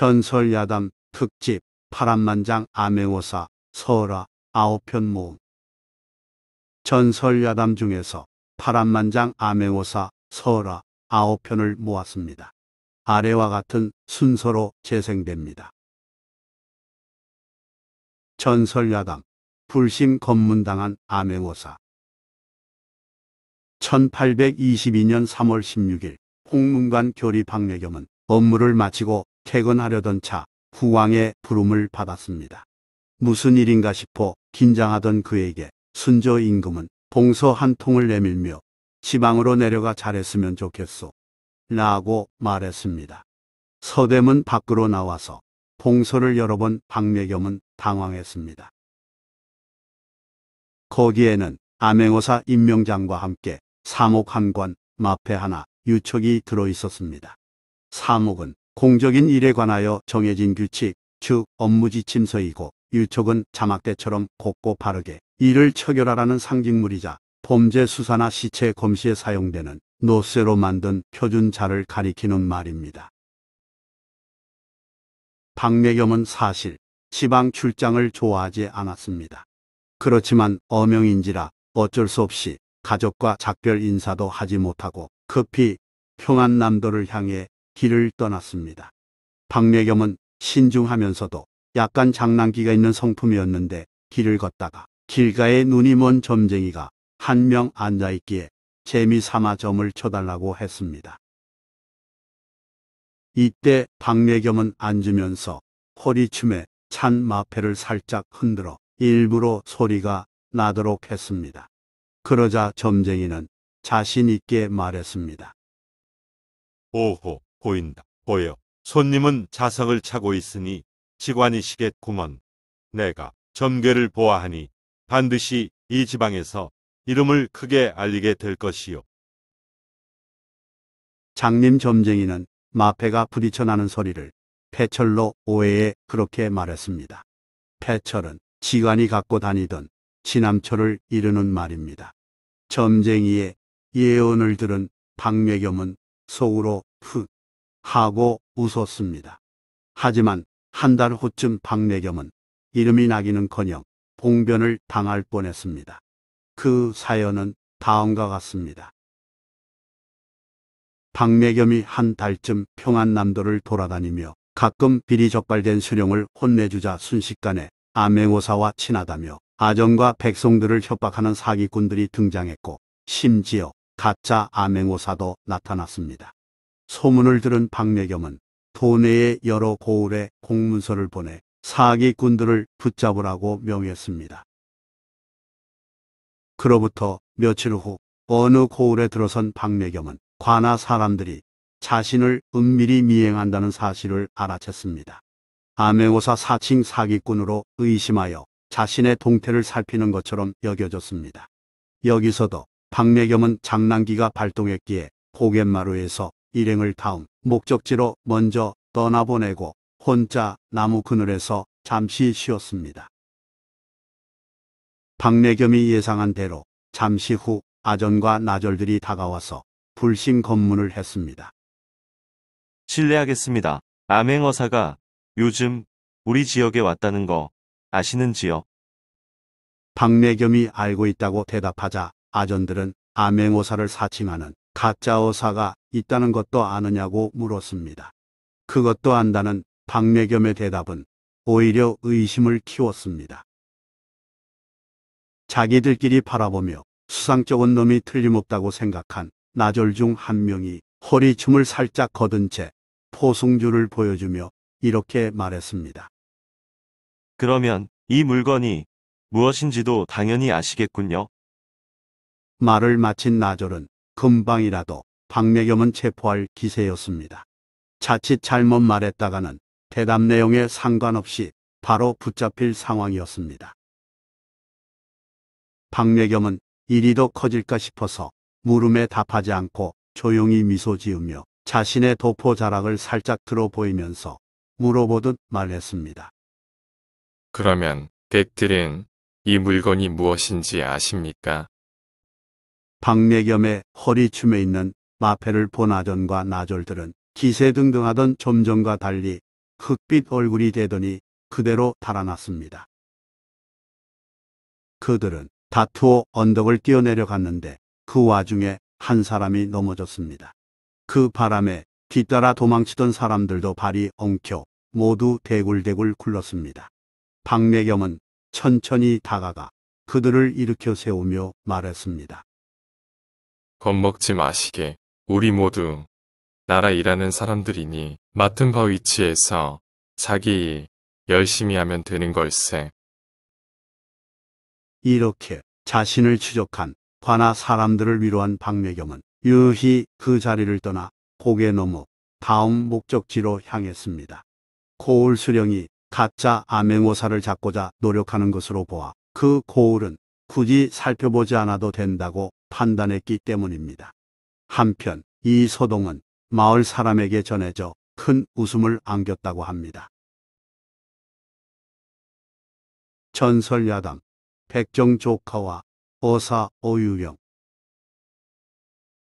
전설 야담 특집 파란만장 아메오사 서라 아홉 편 모음 전설 야담 중에서 파란만장 아메오사 서라 아홉 편을 모았습니다. 아래와 같은 순서로 재생됩니다. 전설 야담 불심 검문당한 아메오사 1822년 3월 16일 홍문관 교리 박래겸은 업무를 마치고 퇴근하려던 차 후왕의 부름을 받았습니다. 무슨 일인가 싶어 긴장하던 그에게 순조 임금은 봉서 한 통을 내밀며 지방으로 내려가 잘했으면 좋겠소. 라고 말했습니다. 서대문 밖으로 나와서 봉서를 열어본 박매겸은 당황했습니다. 거기에는 암행어사 임명장과 함께 사목 한 권, 마패 하나, 유척이 들어 있었습니다. 사목은 공적인 일에 관하여 정해진 규칙, 즉 업무 지침서이고 유촉은 자막대처럼 곱고 바르게 이를 처결하라는 상징물이자 범죄 수사나 시체 검시에 사용되는 노쇠로 만든 표준자를 가리키는 말입니다. 박매겸은 사실 지방 출장을 좋아하지 않았습니다. 그렇지만 어명인지라 어쩔 수 없이 가족과 작별 인사도 하지 못하고 급히 평안남도를 향해 길을 떠났습니다. 박매겸은 신중하면서도 약간 장난기가 있는 성품이었는데 길을 걷다가 길가에 눈이 먼 점쟁이가 한 명 앉아있기에 재미삼아 점을 쳐달라고 했습니다. 이때 박매겸은 앉으면서 허리춤에 찬 마패를 살짝 흔들어 일부러 소리가 나도록 했습니다. 그러자 점쟁이는 자신 있게 말했습니다. 오호, 보인다. 보여. 손님은 자석을 차고 있으니 직관이시겠구먼. 내가 점괘를 보아하니 반드시 이 지방에서 이름을 크게 알리게 될 것이요. 장님 점쟁이는 마패가 부딪혀나는 소리를 패철로 오해에 그렇게 말했습니다. 패철은 지관이 갖고 다니던 지남철을 이르는 말입니다. 점쟁이의 예언을 들은 박매겸은 속으로 흑 하고 웃었습니다. 하지만 한 달 후쯤 박내겸은 이름이 나기는커녕 봉변을 당할 뻔했습니다. 그 사연은 다음과 같습니다. 박내겸이 한 달쯤 평안남도를 돌아다니며 가끔 비리적발된 수령을 혼내주자 순식간에 암행호사와 친하다며 아정과 백성들을 협박하는 사기꾼들이 등장했고 심지어 가짜 암행호사도 나타났습니다. 소문을 들은 박매겸은 도내의 여러 고을에 공문서를 보내 사기꾼들을 붙잡으라고 명했습니다. 그로부터 며칠 후 어느 고을에 들어선 박매겸은 관아 사람들이 자신을 은밀히 미행한다는 사실을 알아챘습니다. 암행호사 4층 사기꾼으로 의심하여 자신의 동태를 살피는 것처럼 여겨졌습니다. 여기서도 박매겸은 장난기가 발동했기에 고갯마루에서 일행을 다음 목적지로 먼저 떠나보내고 혼자 나무 그늘에서 잠시 쉬었습니다. 박내겸이 예상한 대로 잠시 후 아전과 나절들이 다가와서 불신 검문을 했습니다. 실례하겠습니다. 암행어사가 요즘 우리 지역에 왔다는 거 아시는지요? 박내겸이 알고 있다고 대답하자 아전들은 암행어사를 사칭하는 가짜 어사가 있다는 것도 아느냐고 물었습니다. 그것도 안다는 박매겸의 대답은 오히려 의심을 키웠습니다. 자기들끼리 바라보며 수상쩍은 놈이 틀림없다고 생각한 나졸 중한 명이 허리춤을 살짝 걷은 채 포승주를 보여주며 이렇게 말했습니다. 그러면 이 물건이 무엇인지도 당연히 아시겠군요. 말을 마친 나졸은 금방이라도 박매겸은 체포할 기세였습니다. 자칫 잘못 말했다가는 대답 내용에 상관없이 바로 붙잡힐 상황이었습니다. 박매겸은 일이 더 커질까 싶어서 물음에 답하지 않고 조용히 미소 지으며 자신의 도포 자락을 살짝 들어 보이면서 물어보듯 말했습니다. 그러면 백들은 이 물건이 무엇인지 아십니까? 박내겸의 허리춤에 있는 마패를 본 아전과 나졸들은 기세 등등하던 점점과 달리 흑빛 얼굴이 되더니 그대로 달아났습니다. 그들은 다투어 언덕을 뛰어내려갔는데 그 와중에 한 사람이 넘어졌습니다. 그 바람에 뒤따라 도망치던 사람들도 발이 엉켜 모두 대굴대굴 굴렀습니다. 박내겸은 천천히 다가가 그들을 일으켜 세우며 말했습니다. 겁먹지 마시게. 우리 모두 나라 일하는 사람들이니 맡은 바 위치에서 자기 일 열심히 하면 되는 걸세. 이렇게 자신을 추적한 관아 사람들을 위로한 박매경은 유히 그 자리를 떠나 고개 넘어 다음 목적지로 향했습니다. 고울 수령이 가짜 암행어사를 잡고자 노력하는 것으로 보아 그고울은 굳이 살펴보지 않아도 된다고 판단했기 때문입니다. 한편 이 소동은 마을 사람에게 전해져 큰 웃음을 안겼다고 합니다. 전설 야당 백정 조카와 어사 오유령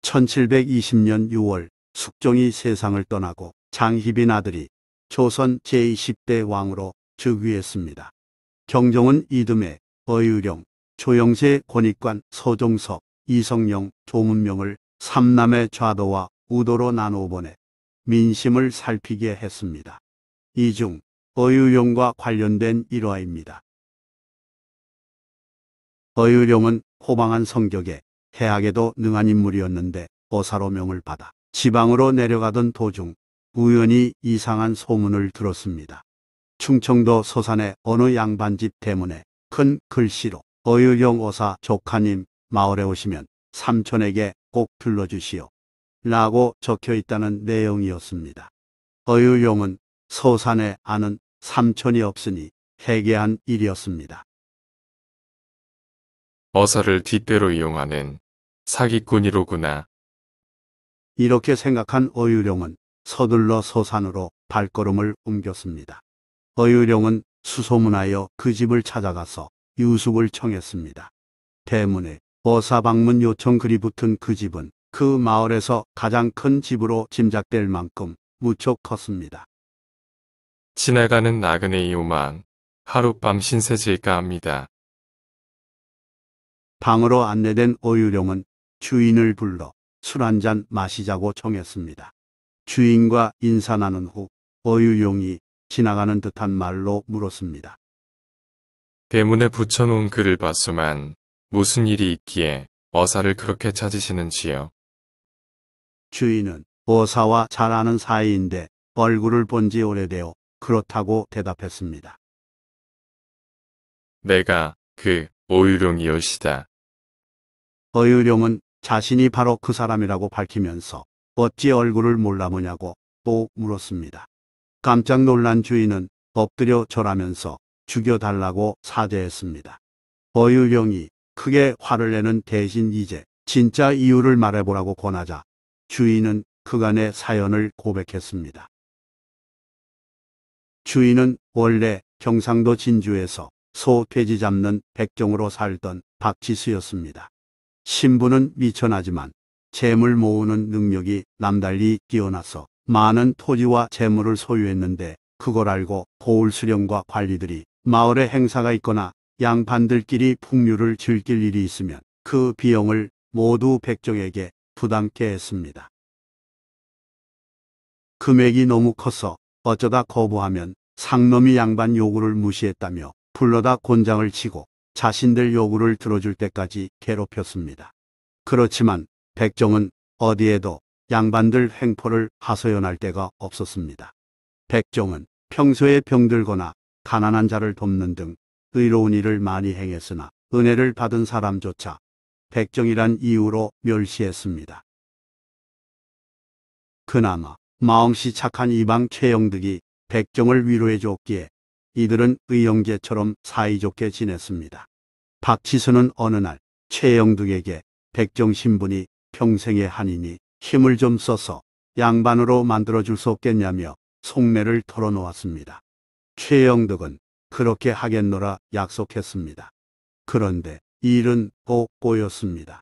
1720년 6월 숙종이 세상을 떠나고 장희빈 아들이 조선 제20대 왕으로 즉위했습니다. 경종은 이듬해 어유령, 조영세 권익관, 서종석, 이성영, 조문명을 삼남의 좌도와 우도로 나누어 보내 민심을 살피게 했습니다. 이 중 어유룡과 관련된 일화입니다. 어유룡은 호방한 성격에 해악에도 능한 인물이었는데 어사로명을 받아 지방으로 내려가던 도중 우연히 이상한 소문을 들었습니다. 충청도 서산의 어느 양반집 대문에 큰 글씨로 어유룡 어사 조카님 마을에 오시면 삼촌에게 꼭불러주시오 라고 적혀 있다는 내용이었습니다. 어유용은 서산에 아는 삼촌이 없으니 해괴한 일이었습니다. 어사를 뒷배로 이용하는 사기꾼이로구나. 이렇게 생각한 어유룡은 서둘러 서산으로 발걸음을 옮겼습니다. 어유룡은 수소문하여 그 집을 찾아가서 유숙을 청했습니다. 대문에 어사 방문 요청 글이 붙은 그 집은 그 마을에서 가장 큰 집으로 짐작될 만큼 무척 컸습니다. 지나가는 나그네이 오망, 하룻밤 신세질까 합니다. 방으로 안내된 오유령은 주인을 불러 술 한 잔 마시자고 청했습니다. 주인과 인사 나눈 후 어유용이 지나가는 듯한 말로 물었습니다. 대문에 붙여놓은 글을 봤소만 무슨 일이 있기에 어사를 그렇게 찾으시는지요? 주인은 어사와 잘 아는 사이인데 얼굴을 본 지 오래되어 그렇다고 대답했습니다. 내가 그 오유룡이올시다. 어유룡은 자신이 바로 그 사람이라고 밝히면서 어찌 얼굴을 몰라보냐고 또 물었습니다. 깜짝 놀란 주인은 엎드려 절하면서 죽여달라고 사죄했습니다. 어유령이 크게 화를 내는 대신 이제 진짜 이유를 말해보라고 권하자 주인은 그간의 사연을 고백했습니다. 주인은 원래 경상도 진주에서 소 돼지 잡는 백종으로 살던 박지수였습니다. 신부는 미천하지만 재물 모으는 능력이 남달리 뛰어나서 많은 토지와 재물을 소유했는데 그걸 알고 고울 수령과 관리들이 마을에 행사가 있거나 양반들끼리 풍류를 즐길 일이 있으면 그 비용을 모두 백정에게 부담케 했습니다. 금액이 너무 커서 어쩌다 거부하면 상놈이 양반 요구를 무시했다며 불러다 곤장을 치고 자신들 요구를 들어줄 때까지 괴롭혔습니다. 그렇지만 백정은 어디에도 양반들 횡포를 하소연할 데가 없었습니다. 백종은 평소에 병들거나 가난한 자를 돕는 등 의로운 일을 많이 행했으나 은혜를 받은 사람조차 백정이란 이유로 멸시했습니다. 그나마 마음씨 착한 이방 최영득이 백정을 위로해 줬기에 이들은 의영제처럼 사이좋게 지냈습니다. 박치수는 어느 날 최영득에게 백정 신분이 평생의 한이니 힘을 좀 써서 양반으로 만들어줄 수 없겠냐며 속내를 털어놓았습니다. 최영득은 그렇게 하겠노라 약속했습니다. 그런데 이 일은 꼭 꼬였습니다.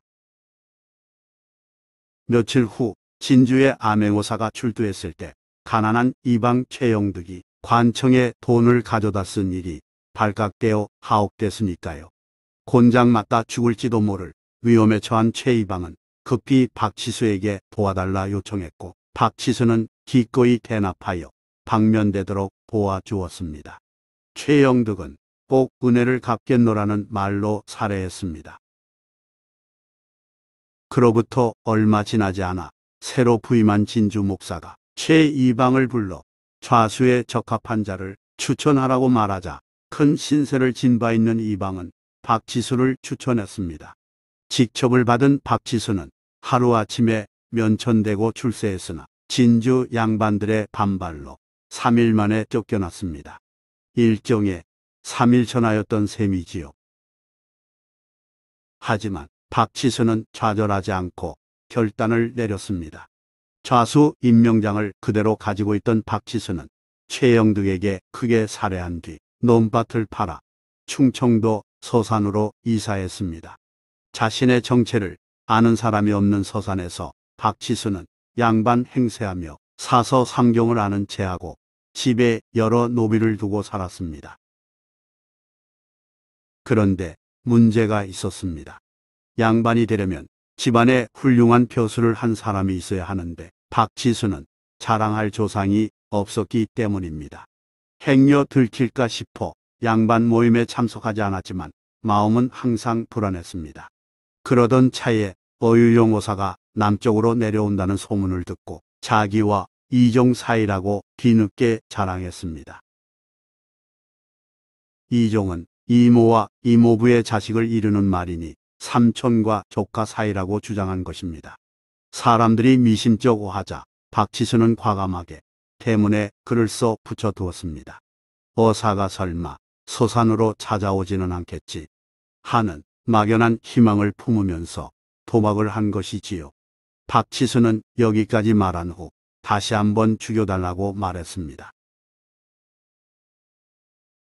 며칠 후 진주의 암행호사가 출두했을 때 가난한 이방 최영득이 관청에 돈을 가져다 쓴 일이 발각되어 하옥됐으니까요. 곤장 맞다 죽을지도 모를 위험에 처한 최이방은 급히 박치수에게 도와달라 요청했고 박치수는 기꺼이 대납하여 방면되도록 도와주었습니다. 최영득은 꼭 은혜를 갚겠노라는 말로 살해했습니다. 그로부터 얼마 지나지 않아 새로 부임한 진주 목사가 최이방을 불러 좌수에 적합한 자를 추천하라고 말하자 큰 신세를 진 바 있는 이방은 박지수를 추천했습니다. 직첩을 받은 박지수는 하루아침에 면천되고 출세했으나 진주 양반들의 반발로 3일 만에 쫓겨났습니다. 일종의 3일천하였던 셈이지요. 하지만 박치수는 좌절하지 않고 결단을 내렸습니다. 좌수 임명장을 그대로 가지고 있던 박치수는 최영득에게 크게 살해한 뒤 논밭을 팔아 충청도 서산으로 이사했습니다. 자신의 정체를 아는 사람이 없는 서산에서 박치수는 양반 행세하며 사서 삼경을 아는 채하고 집에 여러 노비를 두고 살았습니다. 그런데 문제가 있었습니다. 양반이 되려면 집안에 훌륭한 표슬을한 사람이 있어야 하는데 박지수는 자랑할 조상이 없었기 때문입니다. 행여 들킬까 싶어 양반 모임에 참석하지 않았지만 마음은 항상 불안했습니다. 그러던 차에 어유용 오사가 남쪽으로 내려온다는 소문을 듣고 자기와 이종 사이라고 뒤늦게 자랑했습니다. 이종은 이모와 이모부의 자식을 이르는 말이니 삼촌과 조카 사이라고 주장한 것입니다. 사람들이 미심쩍어하자 박치수는 과감하게 대문에 글을 써 붙여두었습니다. 어사가 설마 소산으로 찾아오지는 않겠지 하는 막연한 희망을 품으면서 도박을 한 것이지요. 박치수는 여기까지 말한 후 다시 한번 죽여달라고 말했습니다.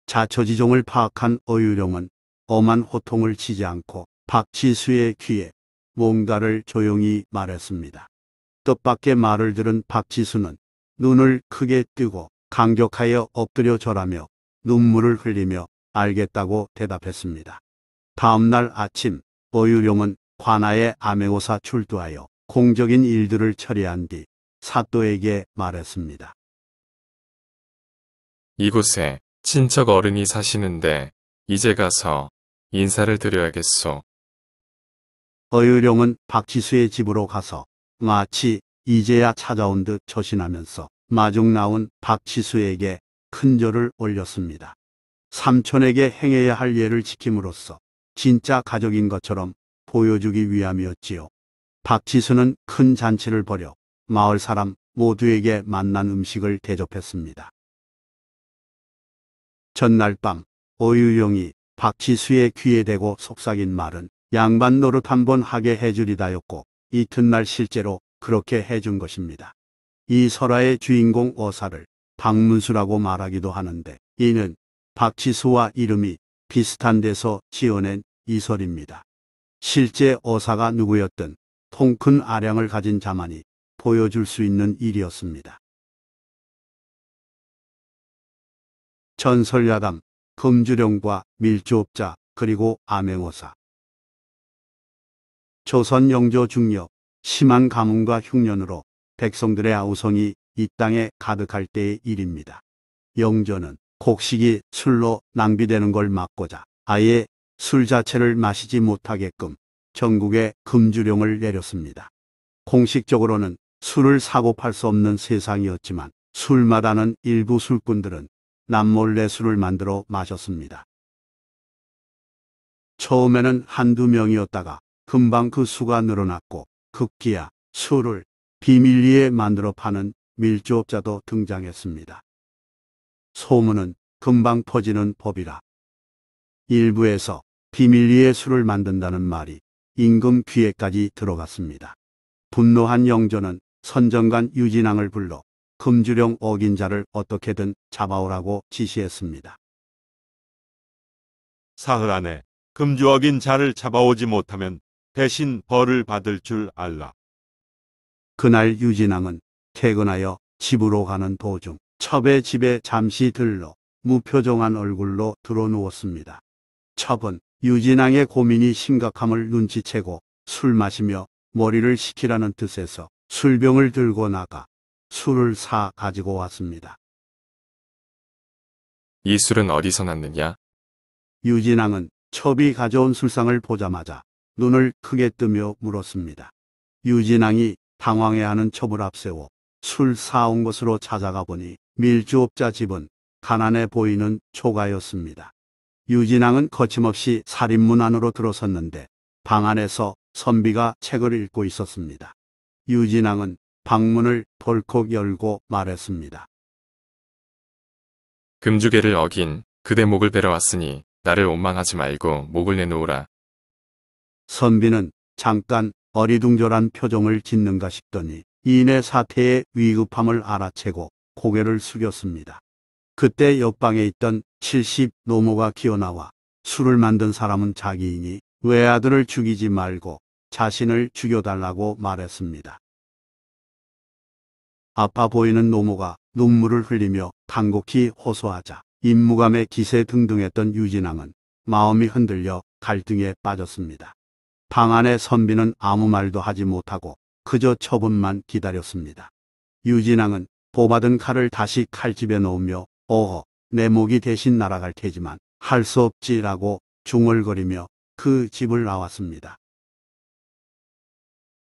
자초지종을 파악한 어유령은 엄한 호통을 치지 않고 박지수의 귀에 뭔가를 조용히 말했습니다. 뜻밖의 말을 들은 박지수는 눈을 크게 뜨고 강격하여 엎드려 절하며 눈물을 흘리며 알겠다고 대답했습니다. 다음날 아침 어유령은 관아의 아메오사 출두하여 공적인 일들을 처리한 뒤 사또에게 말했습니다. 이곳에 친척 어른이 사시는데 이제 가서 인사를 드려야겠소. 어유령은 박지수의 집으로 가서 마치 이제야 찾아온 듯 처신하면서 마중 나온 박지수에게 큰 절을 올렸습니다. 삼촌에게 행해야 할 예를 지킴으로써 진짜 가족인 것처럼 보여주기 위함이었지요. 박지수는 큰 잔치를 벌여 마을 사람 모두에게 만난 음식을 대접했습니다. 전날 밤 오유영이 박지수의 귀에 대고 속삭인 말은 양반 노릇 한번 하게 해주리다였고 이튿날 실제로 그렇게 해준 것입니다. 이 설화의 주인공 어사를 박문수라고 말하기도 하는데 이는 박지수와 이름이 비슷한 데서 지어낸 이설입니다. 실제 어사가 누구였든 통큰 아량을 가진 자만이 보여줄 수 있는 일이었습니다. 전설야담, 금주령과 밀주업자, 그리고 암행어사. 조선 영조 중력, 심한 가뭄과 흉년으로 백성들의 아우성이 이 땅에 가득할 때의 일입니다. 영조는 곡식이 술로 낭비되는 걸 막고자 아예 술 자체를 마시지 못하게끔 전국에 금주령을 내렸습니다. 공식적으로는 술을 사고 팔 수 없는 세상이었지만 술마다는 일부 술꾼들은 남몰래 술을 만들어 마셨습니다. 처음에는 한두 명이었다가 금방 그 수가 늘어났고 급기야 술을 비밀리에 만들어 파는 밀주업자도 등장했습니다. 소문은 금방 퍼지는 법이라 일부에서 비밀리에 술을 만든다는 말이 임금 귀에까지 들어갔습니다. 분노한 영조는 선정관 유진왕을 불러 금주령 어긴 자를 어떻게든 잡아오라고 지시했습니다. 사흘 안에 금주 어긴 자를 잡아오지 못하면 대신 벌을 받을 줄 알라. 그날 유진왕은 퇴근하여 집으로 가는 도중 첩의 집에 잠시 들러 무표정한 얼굴로 들어누웠습니다. 첩은 유진왕의 고민이 심각함을 눈치채고 술 마시며 머리를 식히라는 뜻에서 술병을 들고 나가 술을 사 가지고 왔습니다. 이 술은 어디서 났느냐? 유진왕은 첩이 가져온 술상을 보자마자 눈을 크게 뜨며 물었습니다. 유진왕이 당황해하는 첩을 앞세워 술 사온 것으로 찾아가 보니 밀주업자 집은 가난해 보이는 초가였습니다. 유진왕은 거침없이 살인문 안으로 들어섰는데 방 안에서 선비가 책을 읽고 있었습니다. 유진왕은 방문을 벌컥 열고 말했습니다. 금주계를 어긴 그대 목을 베러 왔으니 나를 원망하지 말고 목을 내놓으라. 선비는 잠깐 어리둥절한 표정을 짓는가 싶더니 이인 사태의 위급함을 알아채고 고개를 숙였습니다. 그때 옆방에 있던 70 노모가 기어나와 술을 만든 사람은 자기이니 외아들을 죽이지 말고 자신을 죽여달라고 말했습니다. 아파 보이는 노모가 눈물을 흘리며 간곡히 호소하자 임무감의 기세 등등했던 유진왕은 마음이 흔들려 갈등에 빠졌습니다. 방 안의 선비는 아무 말도 하지 못하고 그저 처분만 기다렸습니다. 유진왕은 보받은 칼을 다시 칼집에 넣으며 어허 내 목이 대신 날아갈 테지만 할 수 없지라고 중얼거리며 그 집을 나왔습니다.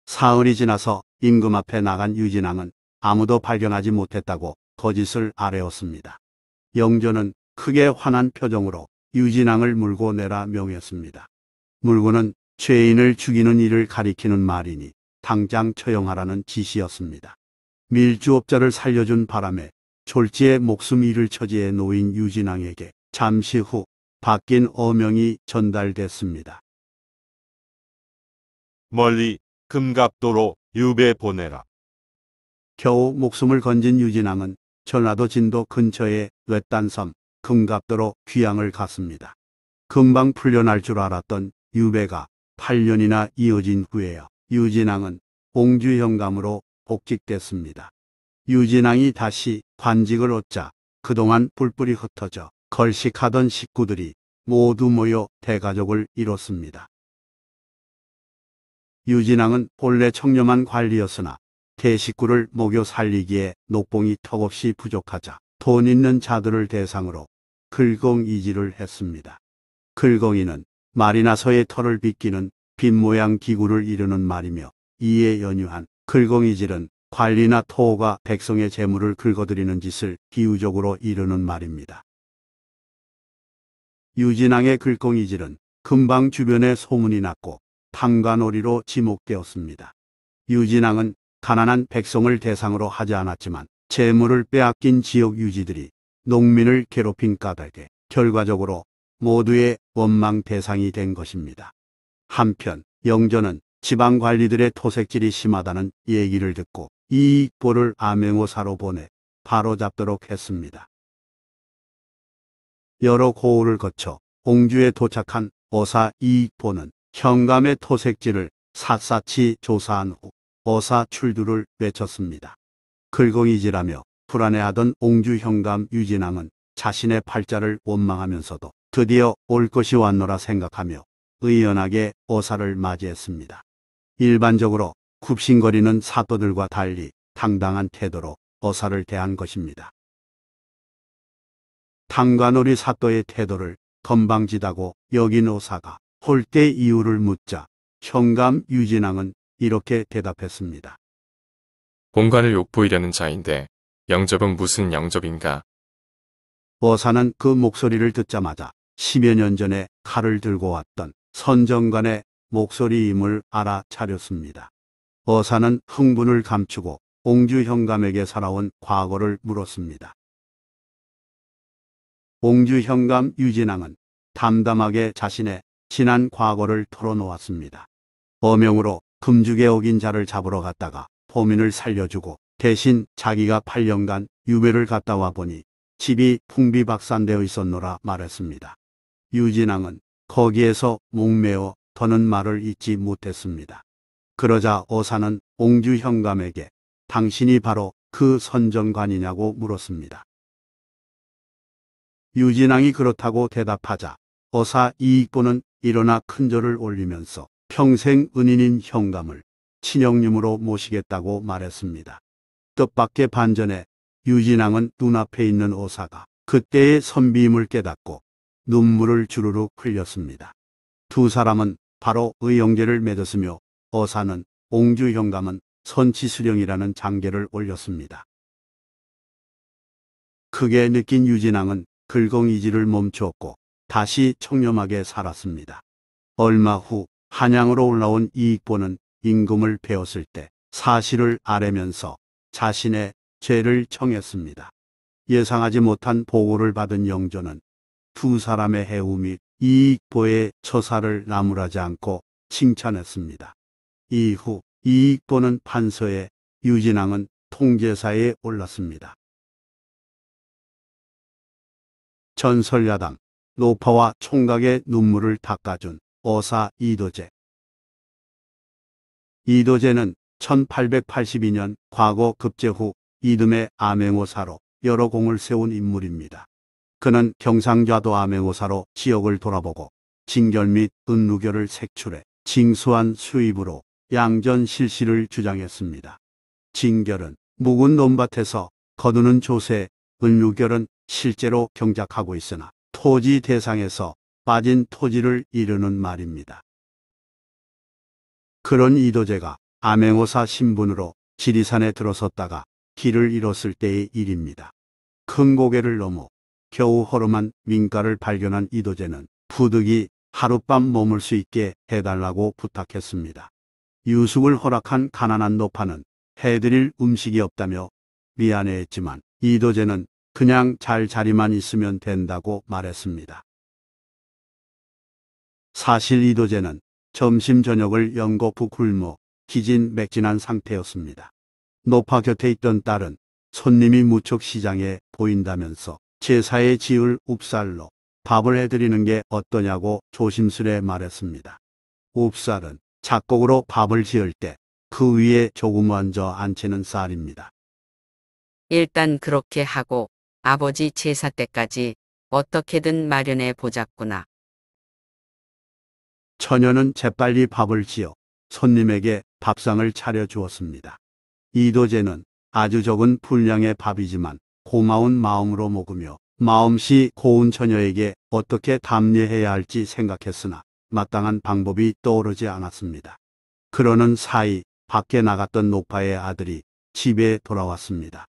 사흘이 지나서 임금 앞에 나간 유진왕은 아무도 발견하지 못했다고 거짓을 아뢰었습니다. 영조는 크게 화난 표정으로 유진왕을 물고 내라 명했습니다. 물고는 죄인을 죽이는 일을 가리키는 말이니 당장 처형하라는 지시였습니다. 밀주업자를 살려준 바람에 졸지에 목숨 잃을 처지에 놓인 유진왕에게 잠시 후 바뀐 어명이 전달됐습니다. 멀리 금갑도로 유배 보내라. 겨우 목숨을 건진 유진왕은 전라도 진도 근처의 외딴섬 금갑도로 귀향을 갔습니다. 금방 풀려날 줄 알았던 유배가 8년이나 이어진 후에요. 유진왕은 옹주 현감으로 복직됐습니다. 유진왕이 다시 관직을 얻자 그동안 뿔뿔이 흩어져 걸식하던 식구들이 모두 모여 대가족을 이뤘습니다. 유진왕은 본래 청렴한 관리였으나 대식구를 목여 살리기에 녹봉이 턱없이 부족하자 돈 있는 자들을 대상으로 글공이지를 했습니다. 글공이는 말이나서의 털을 빗기는 빈 모양 기구를 이루는 말이며 이에 연유한 글공이질은 관리나 토호가 백성의 재물을 긁어들이는 짓을 비유적으로 이루는 말입니다. 유진왕의 글공이질은 금방 주변에 소문이 났고 판가놀이로 지목되었습니다. 유진왕은 가난한 백성을 대상으로 하지 않았지만 재물을 빼앗긴 지역 유지들이 농민을 괴롭힌 까닭에 결과적으로 모두의 원망 대상이 된 것입니다. 한편 영조는 지방 관리들의 토색질이 심하다는 얘기를 듣고 이익 보를 암행어사로 보내 바로잡도록 했습니다. 여러 고을를 거쳐 옹주에 도착한 어사 이익보는 현감의 토색지를 샅샅이 조사한 후 어사출두를 외쳤습니다. 글공이지라며 불안해하던 옹주 현감 유진왕은 자신의 팔자를 원망하면서도 드디어 올 것이 왔노라 생각하며 의연하게 어사를 맞이했습니다. 일반적으로 굽신거리는 사또들과 달리 당당한 태도로 어사를 대한 것입니다. 당관오리 사또의 태도를 건방지다고 여긴 어사가 홀대 이유를 묻자 현감 유진왕은 이렇게 대답했습니다. 공간을 욕보이려는 자인데 영접은 무슨 영접인가? 어사는 그 목소리를 듣자마자 1여년 전에 칼을 들고 왔던 선정관의 목소리임을 알아차렸습니다. 어사는 흥분을 감추고 옹주 현감에게 살아온 과거를 물었습니다. 옹주 현감 유진왕은 담담하게 자신의 지난 과거를 털어놓았습니다. 어명으로 금주개 어긴 자를 잡으러 갔다가 범민을 살려주고 대신 자기가 8년간 유배를 갔다 와 보니 집이 풍비박산되어 있었노라 말했습니다. 유진왕은 거기에서 목매어 더는 말을 잊지 못했습니다. 그러자 어사는 옹주 현감에게 당신이 바로 그선전관이냐고 물었습니다. 유진왕이 그렇다고 대답하자 어사 이익보는 일어나 큰절을 올리면서 평생 은인인 형감을 친형님으로 모시겠다고 말했습니다. 뜻밖의 반전에 유진왕은 눈앞에 있는 어사가 그때의 선비임을 깨닫고 눈물을 주르륵 흘렸습니다. 두 사람은 바로 의형제를 맺었으며 어사는 옹주 형감은 선치수령이라는 장계를 올렸습니다. 크게 느낀 유진왕은 글공이지를 멈추었고 다시 청렴하게 살았습니다. 얼마 후 한양으로 올라온 이익보는 임금을 배웠을 때 사실을 아뢰면서 자신의 죄를 청했습니다. 예상하지 못한 보고를 받은 영조는 두 사람의 해우 및 이익보의 처사를 나무라지 않고 칭찬했습니다. 이후 이익보는 판서에 유진왕은 통제사에 올랐습니다. 전설야당 노파와 총각의 눈물을 닦아준 어사 이도제. 이도제는 1882년 과거 급제 후 이듬해 암행호사로 여러 공을 세운 인물입니다. 그는 경상좌도 암행호사로 지역을 돌아보고 징결및 은루교를 색출해 징수한 수입으로 양전 실시를 주장했습니다. 징결은 묵은 논밭에서 거두는 조세, 은루결은 실제로 경작하고 있으나 토지 대상에서 빠진 토지를 이르는 말입니다. 그런 이도제가 암행어사 신분으로 지리산에 들어섰다가 길을 잃었을 때의 일입니다. 큰 고개를 넘어 겨우 허름한 민가를 발견한 이도제는 부득이 하룻밤 머물 수 있게 해달라고 부탁했습니다. 유숙을 허락한 가난한 노파는 해드릴 음식이 없다며 미안해했지만 이도제는 그냥 잘 자리만 있으면 된다고 말했습니다. 사실 이도제는 점심 저녁을 연거푸 굶어 기진맥진한 상태였습니다. 노파 곁에 있던 딸은 손님이 무척 시장에 보인다면서 제사에 지을 읍살로 밥을 해드리는 게 어떠냐고 조심스레 말했습니다. 읍살은 작곡으로 밥을 지을 때 그 위에 조금 먼저 앉히는 쌀입니다. 일단 그렇게 하고 아버지 제사 때까지 어떻게든 마련해 보자꾸나. 처녀는 재빨리 밥을 지어 손님에게 밥상을 차려주었습니다. 이도제는 아주 적은 분량의 밥이지만 고마운 마음으로 먹으며 마음씨 고운 처녀에게 어떻게 담례해야 할지 생각했으나 마땅한 방법이 떠오르지 않았습니다. 그러는 사이 밖에 나갔던 노파의 아들이 집에 돌아왔습니다.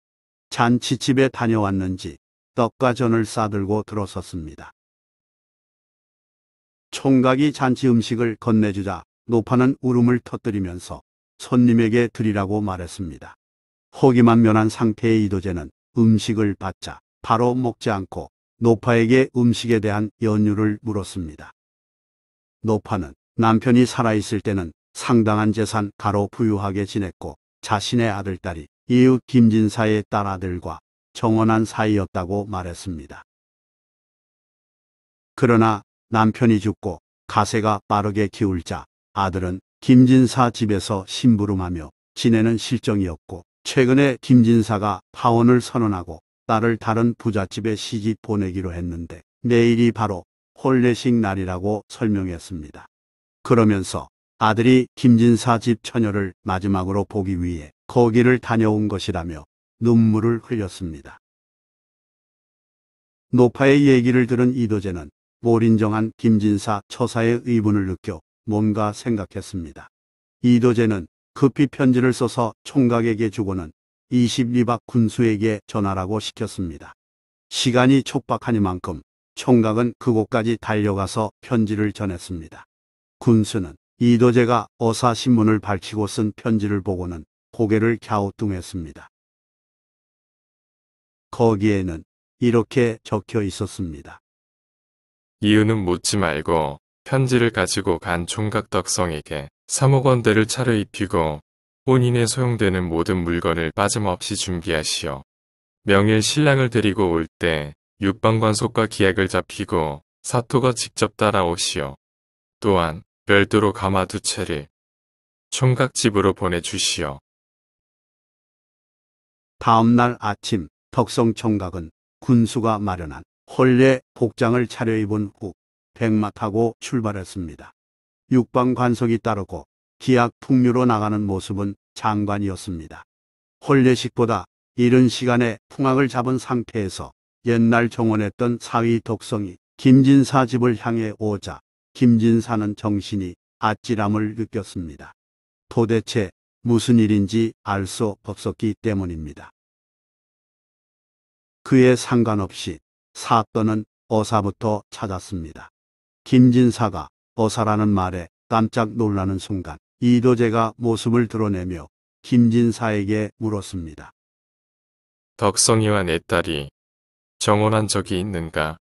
잔치집에 다녀왔는지 떡과 전을 싸들고 들어섰습니다. 총각이 잔치 음식을 건네주자 노파는 울음을 터뜨리면서 손님에게 드리라고 말했습니다. 허기만 면한 상태의 이도제는 음식을 받자 바로 먹지 않고 노파에게 음식에 대한 연유를 물었습니다. 노파는 남편이 살아있을 때는 상당한 재산 가로 부유하게 지냈고 자신의 아들 딸이 이후 김진사의 딸아들과 정원한 사이였다고 말했습니다. 그러나 남편이 죽고 가세가 빠르게 기울자 아들은 김진사 집에서 심부름하며 지내는 실정이었고 최근에 김진사가 파혼을 선언하고 딸을 다른 부잣집에 시집 보내기로 했는데 내일이 바로 홀례식 날이라고 설명했습니다. 그러면서 아들이 김진사 집 처녀를 마지막으로 보기 위해 거기를 다녀온 것이라며 눈물을 흘렸습니다. 노파의 얘기를 들은 이도재는 몰인정한 김진사 처사의 의분을 느껴 뭔가 생각했습니다. 이도재는 급히 편지를 써서 총각에게 주고는 22박 군수에게 전하라고 시켰습니다. 시간이 촉박하니만큼 총각은 그곳까지 달려가서 편지를 전했습니다. 군수는 이도재가 어사신문을 밝히고 쓴 편지를 보고는 고개를 갸우뚱했습니다. 거기에는 이렇게 적혀 있었습니다. 이유는 묻지 말고 편지를 가지고 간 총각 덕성에게 3억 원대를 차려 입히고 혼인에 소용되는 모든 물건을 빠짐없이 준비하시오. 명일 신랑을 데리고 올 때 육방관속과 기약을 잡히고 사토가 직접 따라오시오. 또한 별도로 가마 두 채를 총각집으로 보내주시오. 다음날 아침 덕성 총각은 군수가 마련한 헐레 복장을 차려입은 후 백마 타고 출발했습니다. 육방 관석이 따르고 기약 풍류로 나가는 모습은 장관이었습니다. 헐례식보다 이른 시간에 풍악을 잡은 상태에서 옛날 정원했던 사위 덕성이 김진사 집을 향해 오자 김진사는 정신이 아찔함을 느꼈습니다. 도대체 무슨 일인지 알 수 없었기 때문입니다. 그에 상관없이 사건은 어사부터 찾았습니다. 김진사가 어사라는 말에 깜짝 놀라는 순간 이도제가 모습을 드러내며 김진사에게 물었습니다. 덕성이와 내 딸이 정혼한 적이 있는가?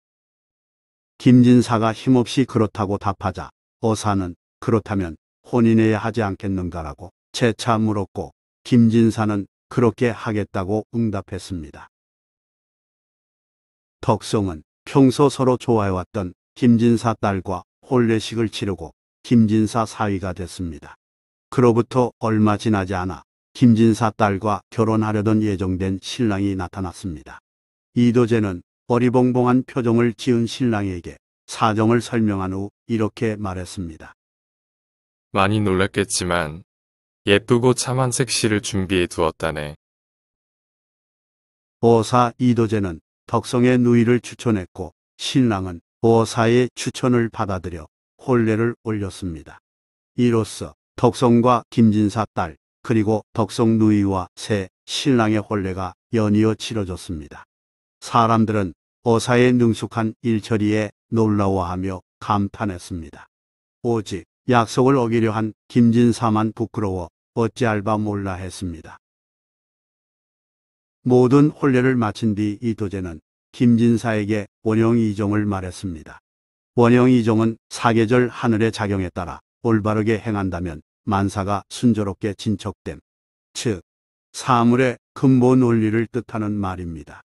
김진사가 힘없이 그렇다고 답하자 어사는 그렇다면 혼인해야 하지 않겠는가라고 재차 물었고 김진사는 그렇게 하겠다고 응답했습니다. 덕성은 평소 서로 좋아해왔던 김진사 딸과 혼례식을 치르고 김진사 사위가 됐습니다. 그로부터 얼마 지나지 않아 김진사 딸과 결혼하려던 예정된 신랑이 나타났습니다. 이도재는 어리벙벙한 표정을 지은 신랑에게 사정을 설명한 후 이렇게 말했습니다. 많이 놀랐겠지만 예쁘고 참한 색시를 준비해 두었다네. 오사 이도제는 덕성의 누이를 추천했고 신랑은 오사의 추천을 받아들여 혼례를 올렸습니다. 이로써 덕성과 김진사 딸 그리고 덕성 누이와 새 신랑의 혼례가 연이어 치러졌습니다. 사람들은 어사의 능숙한 일처리에 놀라워하며 감탄했습니다. 오직 약속을 어기려 한 김진사만 부끄러워 어찌 알바 몰라 했습니다. 모든 혼례를 마친 뒤 이도제는 김진사에게 원형이종을 말했습니다. 원형이종은 사계절 하늘의 작용에 따라 올바르게 행한다면 만사가 순조롭게 진척됨, 즉 사물의 근본 원리를 뜻하는 말입니다.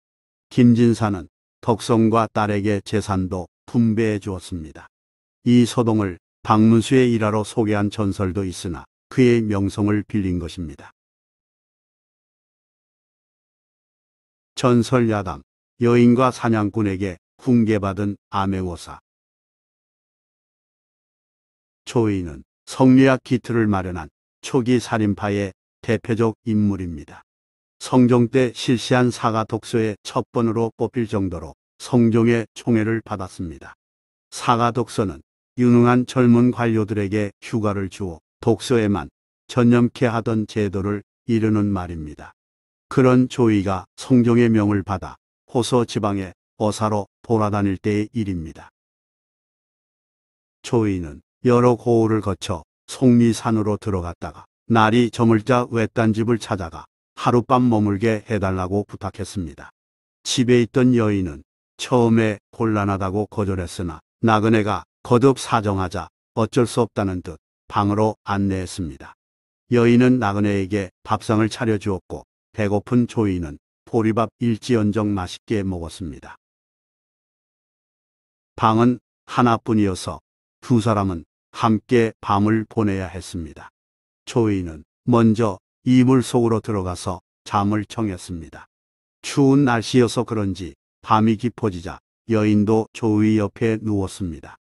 김진사는 덕성과 딸에게 재산도 분배해 주었습니다. 이소동을 박문수의 일화로 소개한 전설도 있으나 그의 명성을 빌린 것입니다. 전설 야담 여인과 사냥꾼에게 훈계받은 아메오사 초인은 성리학 기틀을 마련한 초기 살인파의 대표적 인물입니다. 성종 때 실시한 사가 독서의 첫 번으로 뽑힐 정도로 성종의 총애를 받았습니다. 사가 독서는 유능한 젊은 관료들에게 휴가를 주어 독서에만 전념케 하던 제도를 이르는 말입니다. 그런 조이가 성종의 명을 받아 호서 지방에 어사로 돌아다닐 때의 일입니다. 조이는 여러 고우를 거쳐 속리산으로 들어갔다가 날이 저물 자 외딴 집을 찾아가 하룻밤 머물게 해달라고 부탁했습니다. 집에 있던 여인은 처음에 곤란하다고 거절했으나 나그네가 거듭 사정하자 어쩔 수 없다는 듯 방으로 안내했습니다. 여인은 나그네에게 밥상을 차려주었고 배고픈 조이는 보리밥 일지연정 맛있게 먹었습니다. 방은 하나뿐이어서 두 사람은 함께 밤을 보내야 했습니다. 조이는 먼저 이불 속으로 들어가서 잠을 청했습니다. 추운 날씨여서 그런지 밤이 깊어지자 여인도 조이 옆에 누웠습니다.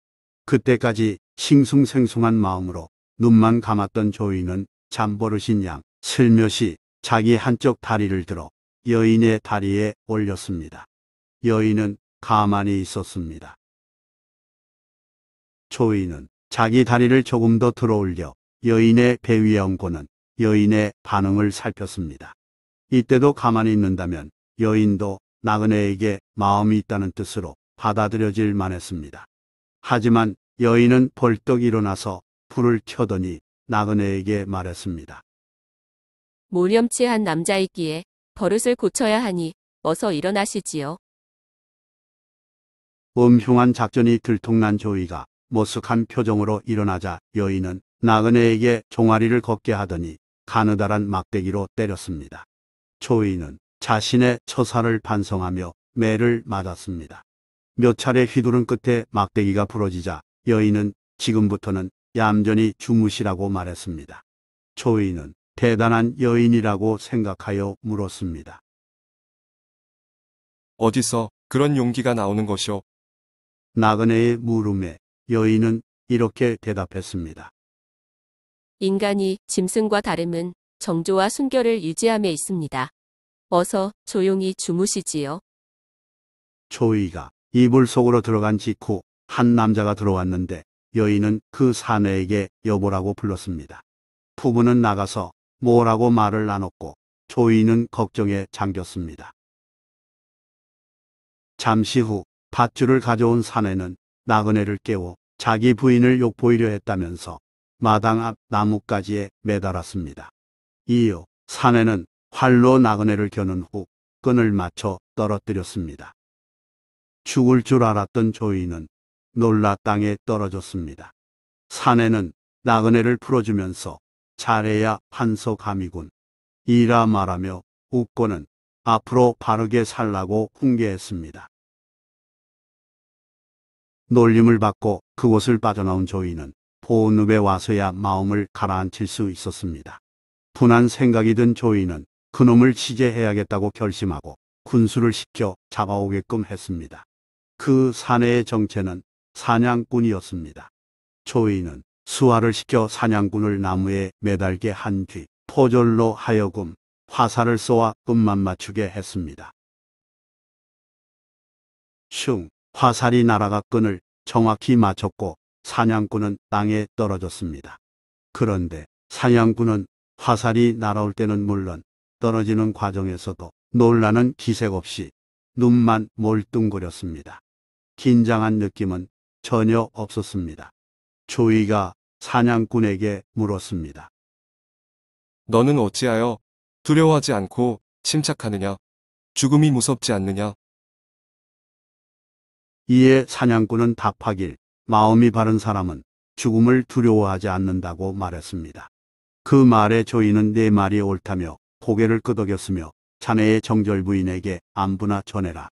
그때까지 싱숭생숭한 마음으로 눈만 감았던 조이는 잠버릇인 양 슬며시 자기 한쪽 다리를 들어 여인의 다리에 올렸습니다. 여인은 가만히 있었습니다. 조이는 자기 다리를 조금 더 들어 올려 여인의 배 위에 얹고는 여인의 반응을 살폈습니다. 이때도 가만히 있는다면 여인도 나그네에게 마음이 있다는 뜻으로 받아들여질 만했습니다. 하지만 여인은 벌떡 일어나서 불을 켜더니 나그네에게 말했습니다. 모렴치한 남자이기에 버릇을 고쳐야 하니 어서 일어나시지요. 엄흉한 작전이 들통난 조이가 머쓱한 표정으로 일어나자 여인은 나그네에게 종아리를 걷게 하더니 가느다란 막대기로 때렸습니다. 조이는 자신의 처사를 반성하며 매를 맞았습니다. 몇 차례 휘두른 끝에 막대기가 부러지자 여인은 지금부터는 얌전히 주무시라고 말했습니다. 초인은 대단한 여인이라고 생각하여 물었습니다. 어디서 그런 용기가 나오는 것이오? 나그네의 물음에 여인은 이렇게 대답했습니다. 인간이 짐승과 다름은 정조와 순결을 유지함에 있습니다. 어서 조용히 주무시지요. 초이가 이불 속으로 들어간 직후 한 남자가 들어왔는데 여인은 그 사내에게 여보라고 불렀습니다. 부부는 나가서 뭐라고 말을 나눴고 조이는 걱정에 잠겼습니다. 잠시 후 밧줄을 가져온 사내는 나그네를 깨워 자기 부인을 욕보이려 했다면서 마당 앞 나뭇가지에 매달았습니다. 이어 사내는 활로 나그네를 겨눈 후 끈을 맞춰 떨어뜨렸습니다. 죽을 줄 알았던 조이는 놀라 땅에 떨어졌습니다. 사내는 나그네를 풀어주면서 잘해야 판소감이군. 이라 말하며 웃고는 앞으로 바르게 살라고 훈계했습니다. 놀림을 받고 그곳을 빠져나온 조이는 보은읍에 와서야 마음을 가라앉힐 수 있었습니다. 분한 생각이 든 조이는 그놈을 시제해야겠다고 결심하고 군수를 시켜 잡아오게끔 했습니다. 그 사내의 정체는 사냥꾼이었습니다. 초이는 수화를 시켜 사냥꾼을 나무에 매달게 한 뒤포절로 하여금 화살을 쏘아 끝만 맞추게 했습니다. 슝 화살이 날아가 끈을 정확히 맞췄고 사냥꾼은 땅에 떨어졌습니다. 그런데 사냥꾼은 화살이 날아올 때는 물론 떨어지는 과정에서도 놀라는 기색 없이 눈만 몰뚱거렸습니다. 긴장한 느낌은 전혀 없었습니다. 조이가 사냥꾼에게 물었습니다. 너는 어찌하여 두려워하지 않고 침착하느냐? 죽음이 무섭지 않느냐? 이에 사냥꾼은 답하길 마음이 바른 사람은 죽음을 두려워하지 않는다고 말했습니다. 그 말에 조이는 내 네 말이 옳다며 고개를 끄덕였으며 자네의 정절 부인에게 안부나 전해라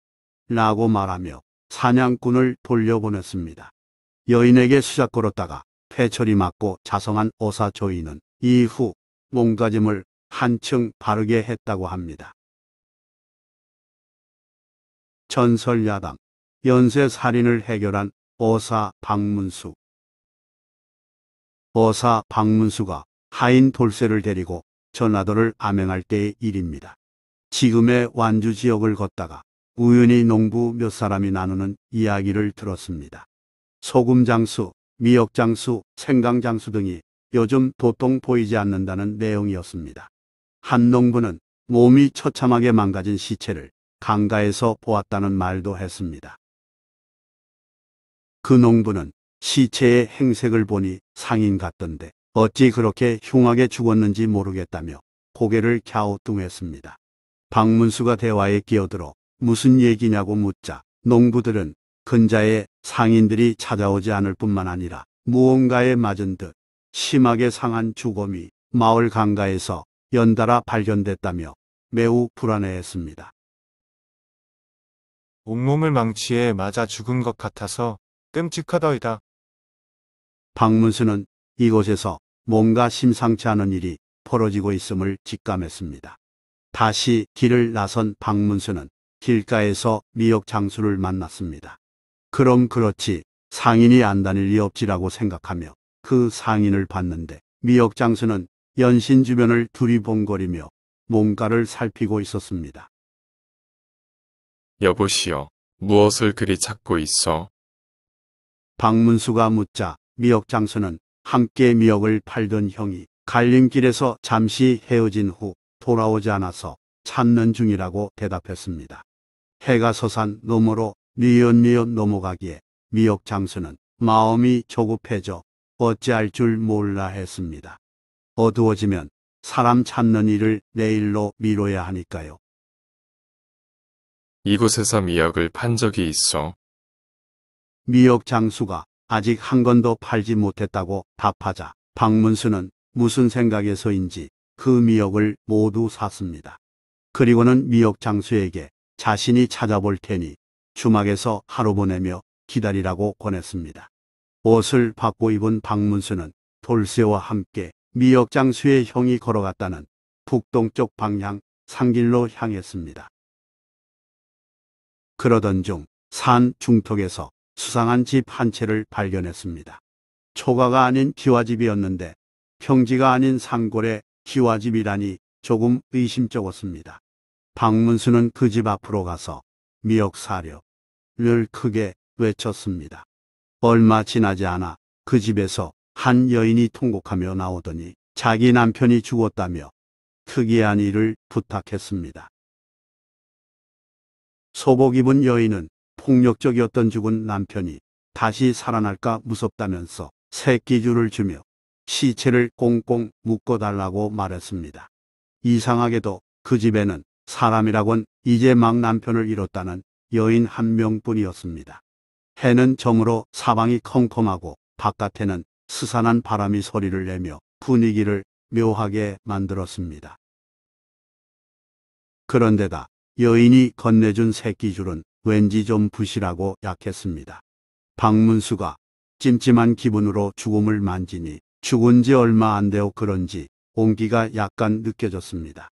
라고 말하며 사냥꾼을 돌려보냈습니다. 여인에게 수작 걸었다가 폐철이 맞고 자성한 오사 조인은 이후 몸가짐을 한층 바르게 했다고 합니다. 전설 야당 연쇄 살인을 해결한 오사 박문수 오사 박문수가 하인 돌쇠를 데리고 전라도를 암행할 때의 일입니다. 지금의 완주 지역을 걷다가 우연히 농부 몇 사람이 나누는 이야기를 들었습니다. 소금 장수, 미역 장수, 생강 장수 등이 요즘 도통 보이지 않는다는 내용이었습니다. 한 농부는 몸이 처참하게 망가진 시체를 강가에서 보았다는 말도 했습니다. 그 농부는 시체의 행색을 보니 상인 같던데 어찌 그렇게 흉하게 죽었는지 모르겠다며 고개를 갸우뚱했습니다. 박문수가 대화에 끼어들어 무슨 얘기냐고 묻자 농부들은 근자에 상인들이 찾아오지 않을 뿐만 아니라 무언가에 맞은 듯 심하게 상한 주검이 마을 강가에서 연달아 발견됐다며 매우 불안해했습니다. 온몸을 망치에 맞아 죽은 것 같아서 끔찍하다이다 박문수는 이곳에서 뭔가 심상치 않은 일이 벌어지고 있음을 직감했습니다. 다시 길을 나선 박문수는 길가에서 미역 장수를 만났습니다. 그럼 그렇지 상인이 안 다닐 리 없지라고 생각하며 그 상인을 봤는데 미역 장수는 연신 주변을 두리번거리며 몸가를 살피고 있었습니다. 여보시여, 무엇을 그리 찾고 있어? 박문수가 묻자 미역 장수는 함께 미역을 팔던 형이 갈림길에서 잠시 헤어진 후 돌아오지 않아서 찾는 중이라고 대답했습니다. 해가 서산 너머로 미연미연 넘어가기에 미역 장수는 마음이 조급해져 어찌할 줄 몰라 했습니다. 어두워지면 사람 찾는 일을 내일로 미뤄야 하니까요. 이곳에서 미역을 판 적이 있어. 미역 장수가 아직 한 건도 팔지 못했다고 답하자 박문수는 무슨 생각에서인지 그 미역을 모두 샀습니다. 그리고는 미역 장수에게 자신이 찾아볼 테니 주막에서 하루 보내며 기다리라고 권했습니다. 옷을 받고 입은 박문수는 돌쇠와 함께 미역장수의 형이 걸어갔다는 북동쪽 방향 산길로 향했습니다. 그러던 중 산 중턱에서 수상한 집 한 채를 발견했습니다. 초가가 아닌 기와집이었는데 평지가 아닌 산골의 기와집이라니 조금 의심쩍었습니다. 박문수는 그 집 앞으로 가서 미역 사료를 크게 외쳤습니다. 얼마 지나지 않아 그 집에서 한 여인이 통곡하며 나오더니 자기 남편이 죽었다며 특이한 일을 부탁했습니다. 소복 입은 여인은 폭력적이었던 죽은 남편이 다시 살아날까 무섭다면서 새끼줄을 주며 시체를 꽁꽁 묶어달라고 말했습니다. 이상하게도 그 집에는 사람이라곤 이제 막 남편을 잃었다는 여인 한 명뿐이었습니다. 해는 저으로 사방이 컴컴하고 바깥에는 스산한 바람이 소리를 내며 분위기를 묘하게 만들었습니다. 그런데다 여인이 건네준 새끼줄은 왠지 좀 부실하고 약했습니다. 박문수가 찜찜한 기분으로 죽음을 만지니 죽은 지 얼마 안 되어 그런지 온기가 약간 느껴졌습니다.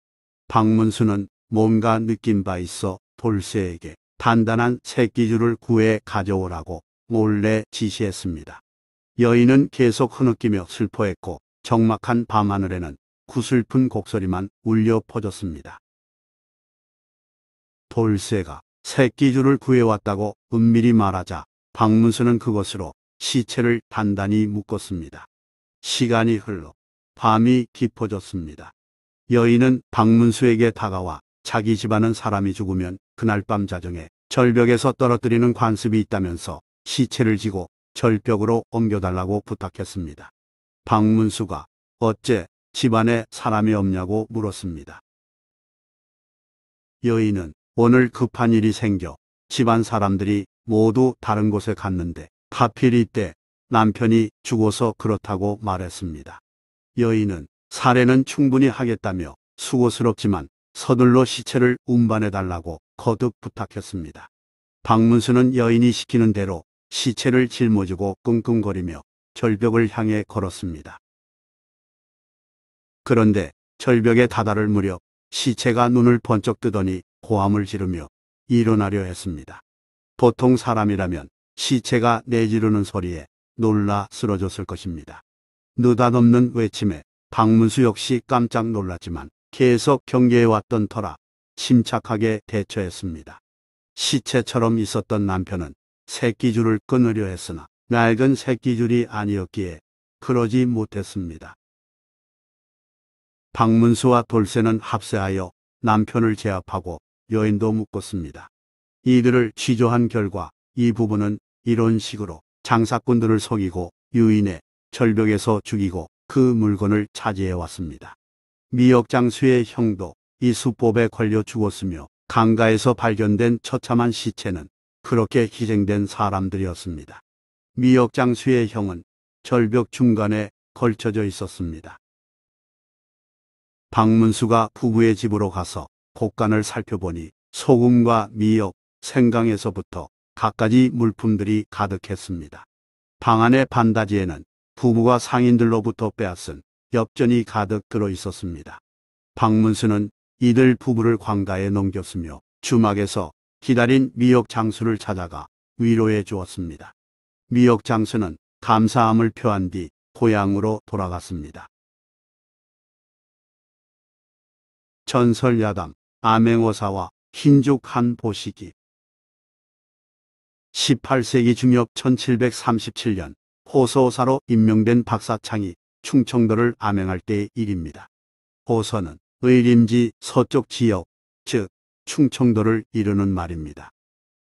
박문수는 뭔가 느낀 바 있어 돌쇠에게 단단한 새끼줄을 구해 가져오라고 몰래 지시했습니다. 여인은 계속 흐느끼며 슬퍼했고 적막한 밤하늘에는 구슬픈 곡소리만 울려 퍼졌습니다. 돌쇠가 새끼줄을 구해왔다고 은밀히 말하자 박문수는 그것으로 시체를 단단히 묶었습니다. 시간이 흘러 밤이 깊어졌습니다. 여인은 박문수에게 다가와 자기 집안은 사람이 죽으면 그날 밤 자정에 절벽에서 떨어뜨리는 관습이 있다면서 시체를 지고 절벽으로 옮겨달라고 부탁했습니다. 박문수가 어째 집안에 사람이 없냐고 물었습니다. 여인은 오늘 급한 일이 생겨 집안 사람들이 모두 다른 곳에 갔는데 하필 이때 남편이 죽어서 그렇다고 말했습니다. 여인은 사례는 충분히 하겠다며 수고스럽지만 서둘러 시체를 운반해달라고 거듭 부탁했습니다. 박문수는 여인이 시키는 대로 시체를 짊어지고 끙끙거리며 절벽을 향해 걸었습니다. 그런데 절벽에 다다를 무렵 시체가 눈을 번쩍 뜨더니 고함을 지르며 일어나려 했습니다. 보통 사람이라면 시체가 내지르는 소리에 놀라 쓰러졌을 것입니다. 느닷없는 외침에 박문수 역시 깜짝 놀랐지만 계속 경계해왔던 터라 침착하게 대처했습니다. 시체처럼 있었던 남편은 새끼줄을 끊으려 했으나 낡은 새끼줄이 아니었기에 그러지 못했습니다. 박문수와 돌쇠는 합세하여 남편을 제압하고 여인도 묶었습니다. 이들을 취조한 결과 이 부부는 이런 식으로 장사꾼들을 속이고 유인해 절벽에서 죽이고 그 물건을 차지해왔습니다. 미역장수의 형도 이 수법에 걸려 죽었으며 강가에서 발견된 처참한 시체는 그렇게 희생된 사람들이었습니다. 미역장수의 형은 절벽 중간에 걸쳐져 있었습니다. 박문수가 부부의 집으로 가서 곡간을 살펴보니 소금과 미역, 생강에서부터 갖가지 물품들이 가득했습니다. 방 안의 반다지에는 부부가 상인들로부터 빼앗은 엽전이 가득 들어 있었습니다. 박문수는 이들 부부를 광가에 넘겼으며 주막에서 기다린 미역 장수를 찾아가 위로해 주었습니다. 미역 장수는 감사함을 표한 뒤 고향으로 돌아갔습니다. 전설 야당 암행어사와 흰죽한 보시기 18세기 중엽 1737년 호소사로 임명된 박사창이 충청도를 암행할 때의 일입니다. 호서는 의림지 서쪽 지역, 즉 충청도를 이루는 말입니다.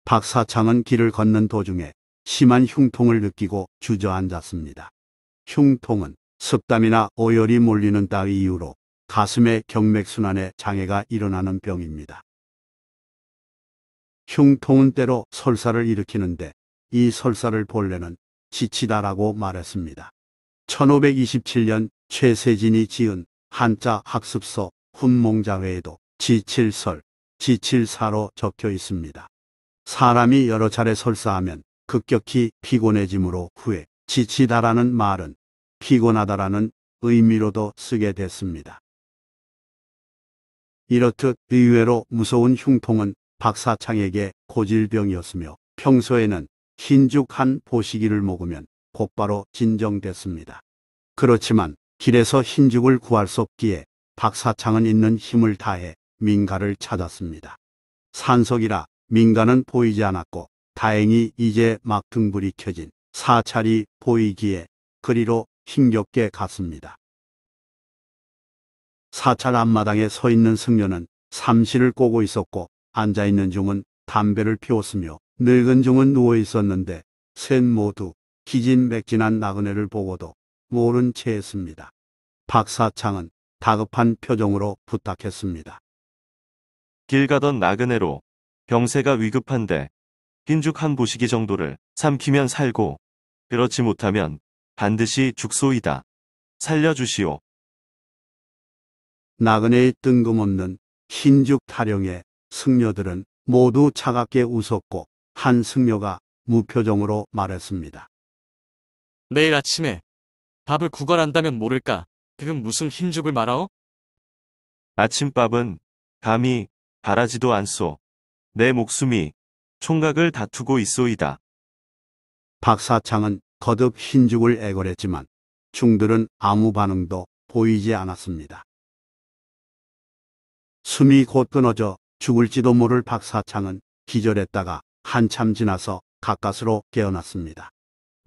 박사창은 길을 걷는 도중에 심한 흉통을 느끼고 주저앉았습니다. 흉통은 습담이나 오열이 몰리는 따위 이후로 가슴의 경맥순환에 장애가 일어나는 병입니다. 흉통은 때로 설사를 일으키는데 이 설사를 본래는 지치다라고 말했습니다. 1527년 최세진이 지은 한자 학습서 훈몽자회에도 지칠설, 지칠사로 적혀 있습니다. 사람이 여러 차례 설사하면 급격히 피곤해짐으로 후에 지치다라는 말은 피곤하다라는 의미로도 쓰게 됐습니다. 이렇듯 의외로 무서운 흉통은 박사창에게 고질병이었으며 평소에는 흰죽 한 보시기를 먹으면 곧바로 진정됐습니다. 그렇지만 길에서 흰죽을 구할 수 없기에 박사창은 있는 힘을 다해 민가를 찾았습니다. 산속이라 민가는 보이지 않았고 다행히 이제 막 등불이 켜진 사찰이 보이기에 그리로 힘겹게 갔습니다. 사찰 앞마당에 서 있는 승려는 삼시를 꼬고 있었고 앉아있는 중은 담배를 피웠으며 늙은 중은 누워 있었는데 셋 모두 기진맥진한 나그네를 보고도 모른 채 했습니다. 박사창은 다급한 표정으로 부탁했습니다. 길 가던 나그네로 병세가 위급한데 흰죽 한 보시기 정도를 삼키면 살고 그렇지 못하면 반드시 죽소이다. 살려주시오. 나그네의 뜬금없는 흰죽 타령에 승려들은 모두 차갑게 웃었고 한 승려가 무표정으로 말했습니다. 내일 아침에 밥을 구걸한다면 모를까? 그건 무슨 흰죽을 말아오? 아침밥은 감히 바라지도 않소. 내 목숨이 총각을 다투고 있소이다. 박사창은 거듭 흰죽을 애걸했지만 중들은 아무 반응도 보이지 않았습니다. 숨이 곧 끊어져 죽을지도 모를 박사창은 기절했다가 한참 지나서 가까스로 깨어났습니다.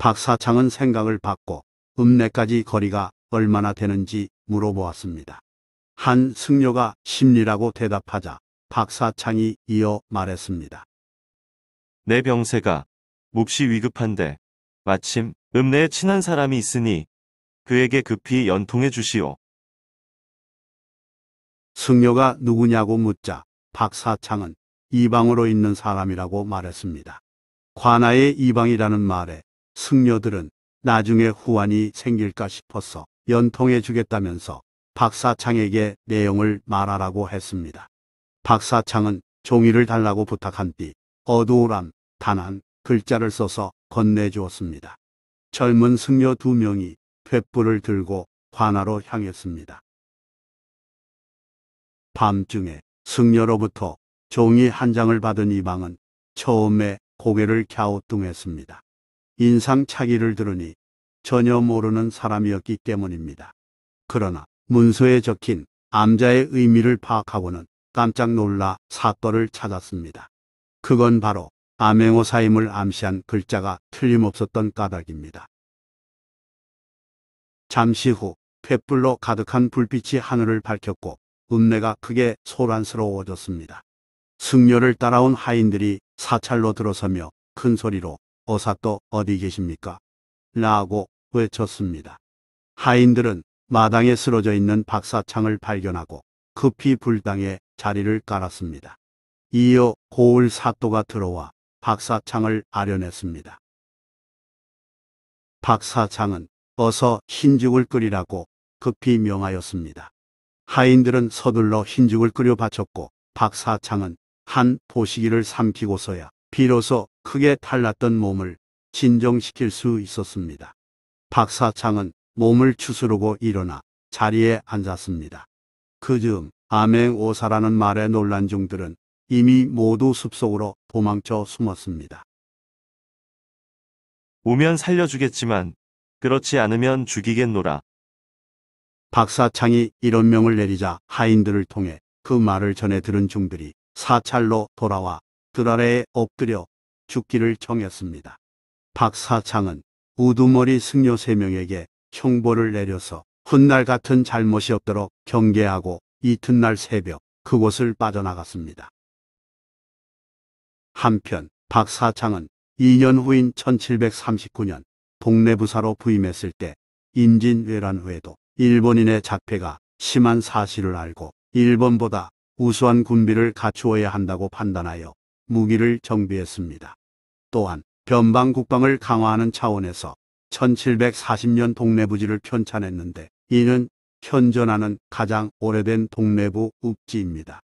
박 사창은 생각을 받고 읍내까지 거리가 얼마나 되는지 물어보았습니다. 한 승려가 십리라고 대답하자 박 사창이 이어 말했습니다. 내 병세가 몹시 위급한데 마침 읍내에 친한 사람이 있으니 그에게 급히 연통해 주시오. 승려가 누구냐고 묻자 박사창은 이방으로 있는 사람이라고 말했습니다. 관아의 이방이라는 말에 승려들은 나중에 후환이 생길까 싶어서 연통해 주겠다면서 박사창에게 내용을 말하라고 했습니다. 박사창은 종이를 달라고 부탁한 뒤 어두우람 단한 글자를 써서 건네주었습니다. 젊은 승려 두 명이 횃불을 들고 관아로 향했습니다. 밤중에 승려로부터 종이 한 장을 받은 이방은 처음에 고개를 갸우뚱했습니다. 인상차기를 들으니 전혀 모르는 사람이었기 때문입니다. 그러나 문서에 적힌 암자의 의미를 파악하고는 깜짝 놀라 사건을 찾았습니다. 그건 바로 암행어사임을 암시한 글자가 틀림없었던 까닭입니다. 잠시 후 횃불로 가득한 불빛이 하늘을 밝혔고 음내가 크게 소란스러워졌습니다. 승려를 따라온 하인들이 사찰로 들어서며 큰 소리로 어사또 어디 계십니까? 라고 외쳤습니다. 하인들은 마당에 쓰러져 있는 박사창을 발견하고 급히 불당에 자리를 깔았습니다. 이어 고울 사또가 들어와 박사창을 아련했습니다. 박사창은 어서 흰죽을 끓이라고 급히 명하였습니다. 하인들은 서둘러 흰죽을 끓여 바쳤고 박사창은 한 보시기를 삼키고서야 비로소 크게 탈났던 몸을 진정시킬 수 있었습니다. 박사창은 몸을 추스르고 일어나 자리에 앉았습니다. 그 즈음 암행오사라는 말에 놀란 중들은 이미 모두 숲속으로 도망쳐 숨었습니다. 오면 살려주겠지만 그렇지 않으면 죽이겠노라. 박사창이 이런 명을 내리자 하인들을 통해 그 말을 전해 들은 중들이 사찰로 돌아와 들 아래에 엎드려 죽기를 정했습니다. 박사창은 우두머리 승려 3명에게 형벌을 내려서 훗날 같은 잘못이 없도록 경계하고 이튿날 새벽 그곳을 빠져나갔습니다. 한편 박 사창은 2년 후인 1739년 동래부사로 부임했을 때 임진왜란 후에도 일본인의 작폐가 심한 사실을 알고 일본보다 우수한 군비를 갖추어야 한다고 판단하여 무기를 정비했습니다. 또한 변방 국방을 강화하는 차원에서 1740년 동네부지를 편찬했는데 이는 현존하는 가장 오래된 동네부 읍지입니다.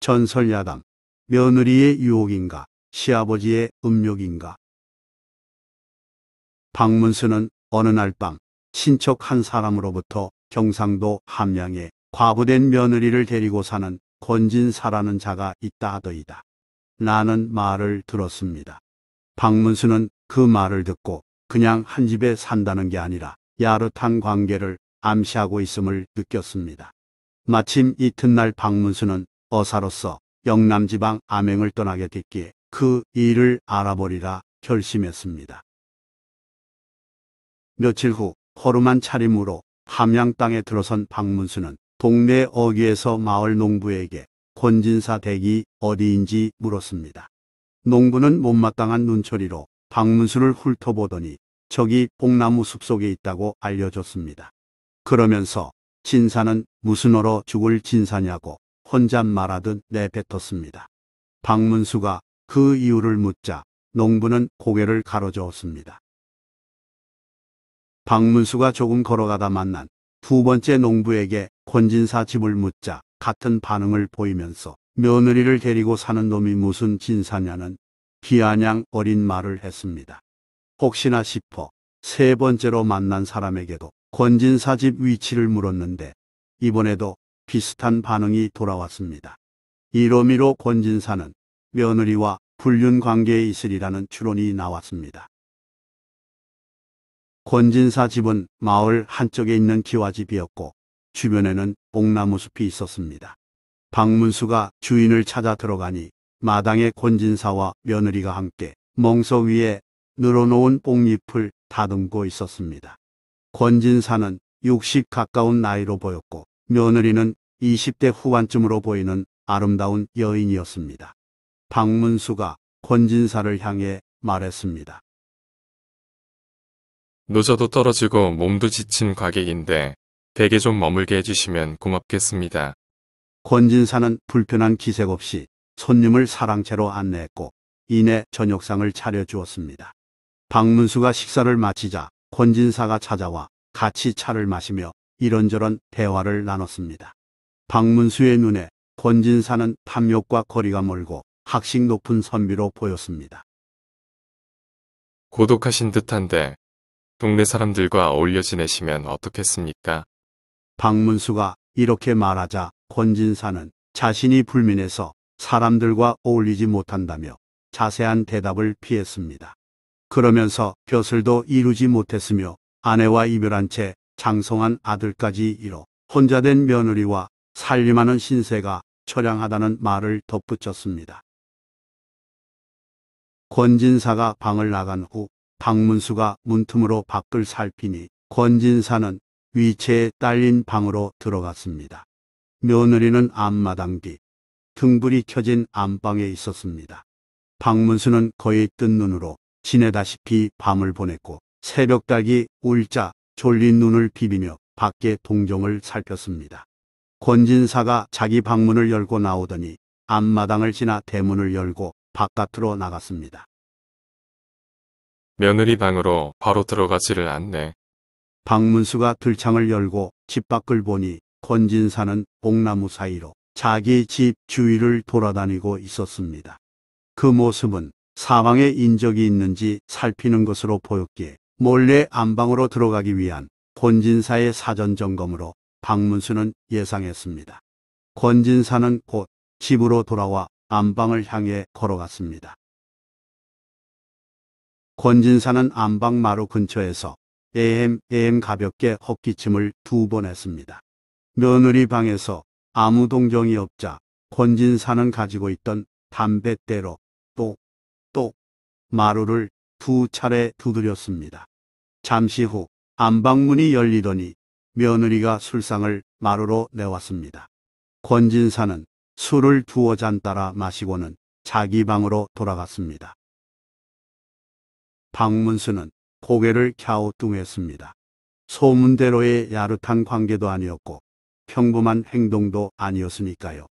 전설야당, 며느리의 유혹인가, 시아버지의 음욕인가. 박문수는 어느 날 밤 친척 한 사람으로부터 경상도 함양에 과부된 며느리를 데리고 사는 권진사라는 자가 있다 하더이다. 나는 말을 들었습니다. 박문수는 그 말을 듣고 그냥 한 집에 산다는 게 아니라 야릇한 관계를 암시하고 있음을 느꼈습니다. 마침 이튿날 박문수는 어사로서 영남지방 암행을 떠나게 됐기에 그 일을 알아보리라 결심했습니다. 며칠 후 허름한 차림으로 함양 땅에 들어선 박문수는 동네 어귀에서 마을 농부에게 권진사 댁이 어디인지 물었습니다. 농부는 못마땅한 눈초리로 박문수를 훑어보더니 저기 봉나무 숲속에 있다고 알려줬습니다. 그러면서 진사는 무슨 어로 죽을 진사냐고 혼잣말하듯 내뱉었습니다. 박문수가 그 이유를 묻자 농부는 고개를 가로저었습니다. 박문수가 조금 걸어가다 만난 두 번째 농부에게 권진사 집을 묻자 같은 반응을 보이면서 며느리를 데리고 사는 놈이 무슨 진사냐는 비아냥 어린 말을 했습니다. 혹시나 싶어 세 번째로 만난 사람에게도 권진사 집 위치를 물었는데 이번에도 비슷한 반응이 돌아왔습니다. 이로미로 권진사는 며느리와 불륜 관계에 있으리라는 추론이 나왔습니다. 권진사 집은 마을 한쪽에 있는 기와집이었고 주변에는 옥나무 숲이 있었습니다. 박문수가 주인을 찾아 들어가니 마당에 권진사와 며느리가 함께 멍석 위에 늘어놓은 뽕잎을 다듬고 있었습니다. 권진사는 60 가까운 나이로 보였고 며느리는 20대 후반쯤으로 보이는 아름다운 여인이었습니다. 박문수가 권진사를 향해 말했습니다. 노저도 떨어지고 몸도 지친 가객인데 댁에 좀 머물게 해주시면 고맙겠습니다. 권진사는 불편한 기색 없이 손님을 사랑채로 안내했고 이내 저녁상을 차려주었습니다. 박문수가 식사를 마치자 권진사가 찾아와 같이 차를 마시며 이런저런 대화를 나눴습니다. 박문수의 눈에 권진사는 탐욕과 거리가 멀고 학식 높은 선비로 보였습니다. 고독하신 듯한데 동네 사람들과 어울려 지내시면 어떻겠습니까? 박문수가 이렇게 말하자 권진사는 자신이 불민해서 사람들과 어울리지 못한다며 자세한 대답을 피했습니다. 그러면서 벼슬도 이루지 못했으며 아내와 이별한 채 장성한 아들까지 잃어 혼자 된 며느리와 살림하는 신세가 처량하다는 말을 덧붙였습니다. 권진사가 방을 나간 후 박문수가 문틈으로 밖을 살피니 권진사는 위치에 딸린 방으로 들어갔습니다. 며느리는 앞마당 뒤 등불이 켜진 안방에 있었습니다. 박문수는 거의 뜬 눈으로 지내다시피 밤을 보냈고 새벽닭이 울자 졸린 눈을 비비며 밖에 동정을 살폈습니다. 권진사가 자기 방문을 열고 나오더니 앞마당을 지나 대문을 열고 바깥으로 나갔습니다. 며느리 방으로 바로 들어가지를 않네. 박문수가 들창을 열고 집 밖을 보니 권진사는 복나무 사이로 자기 집 주위를 돌아다니고 있었습니다. 그 모습은 사방에 인적이 있는지 살피는 것으로 보였기에 몰래 안방으로 들어가기 위한 권진사의 사전 점검으로 박문수는 예상했습니다. 권진사는 곧 집으로 돌아와 안방을 향해 걸어갔습니다. 권진사는 안방 마루 근처에서 에헴 에헴 가볍게 헛기침을 두 번 했습니다. 며느리 방에서 아무 동정이 없자 권진사는 가지고 있던 담뱃대로 똑똑 마루를 두 차례 두드렸습니다. 잠시 후 안방문이 열리더니 며느리가 술상을 마루로 내왔습니다. 권진사는 술을 두어 잔 따라 마시고는 자기 방으로 돌아갔습니다. 방문수는 고개를 갸우뚱했습니다. 소문대로의 야릇한 관계도 아니었고 평범한 행동도 아니었으니까요.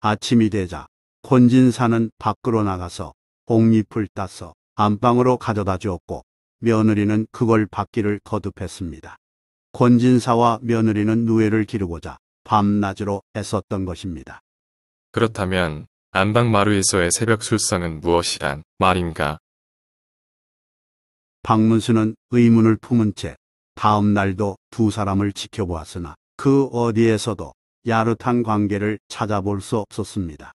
아침이 되자 권진사는 밖으로 나가서 옥잎을 따서 안방으로 가져다 주었고 며느리는 그걸 받기를 거듭했습니다. 권진사와 며느리는 누에를 기르고자 밤낮으로 애썼던 것입니다. 그렇다면 안방 마루에서의 새벽 술상은 무엇이란 말인가? 박문수는 의문을 품은 채 다음 날도 두 사람을 지켜보았으나 그 어디에서도 야릇한 관계를 찾아볼 수 없었습니다.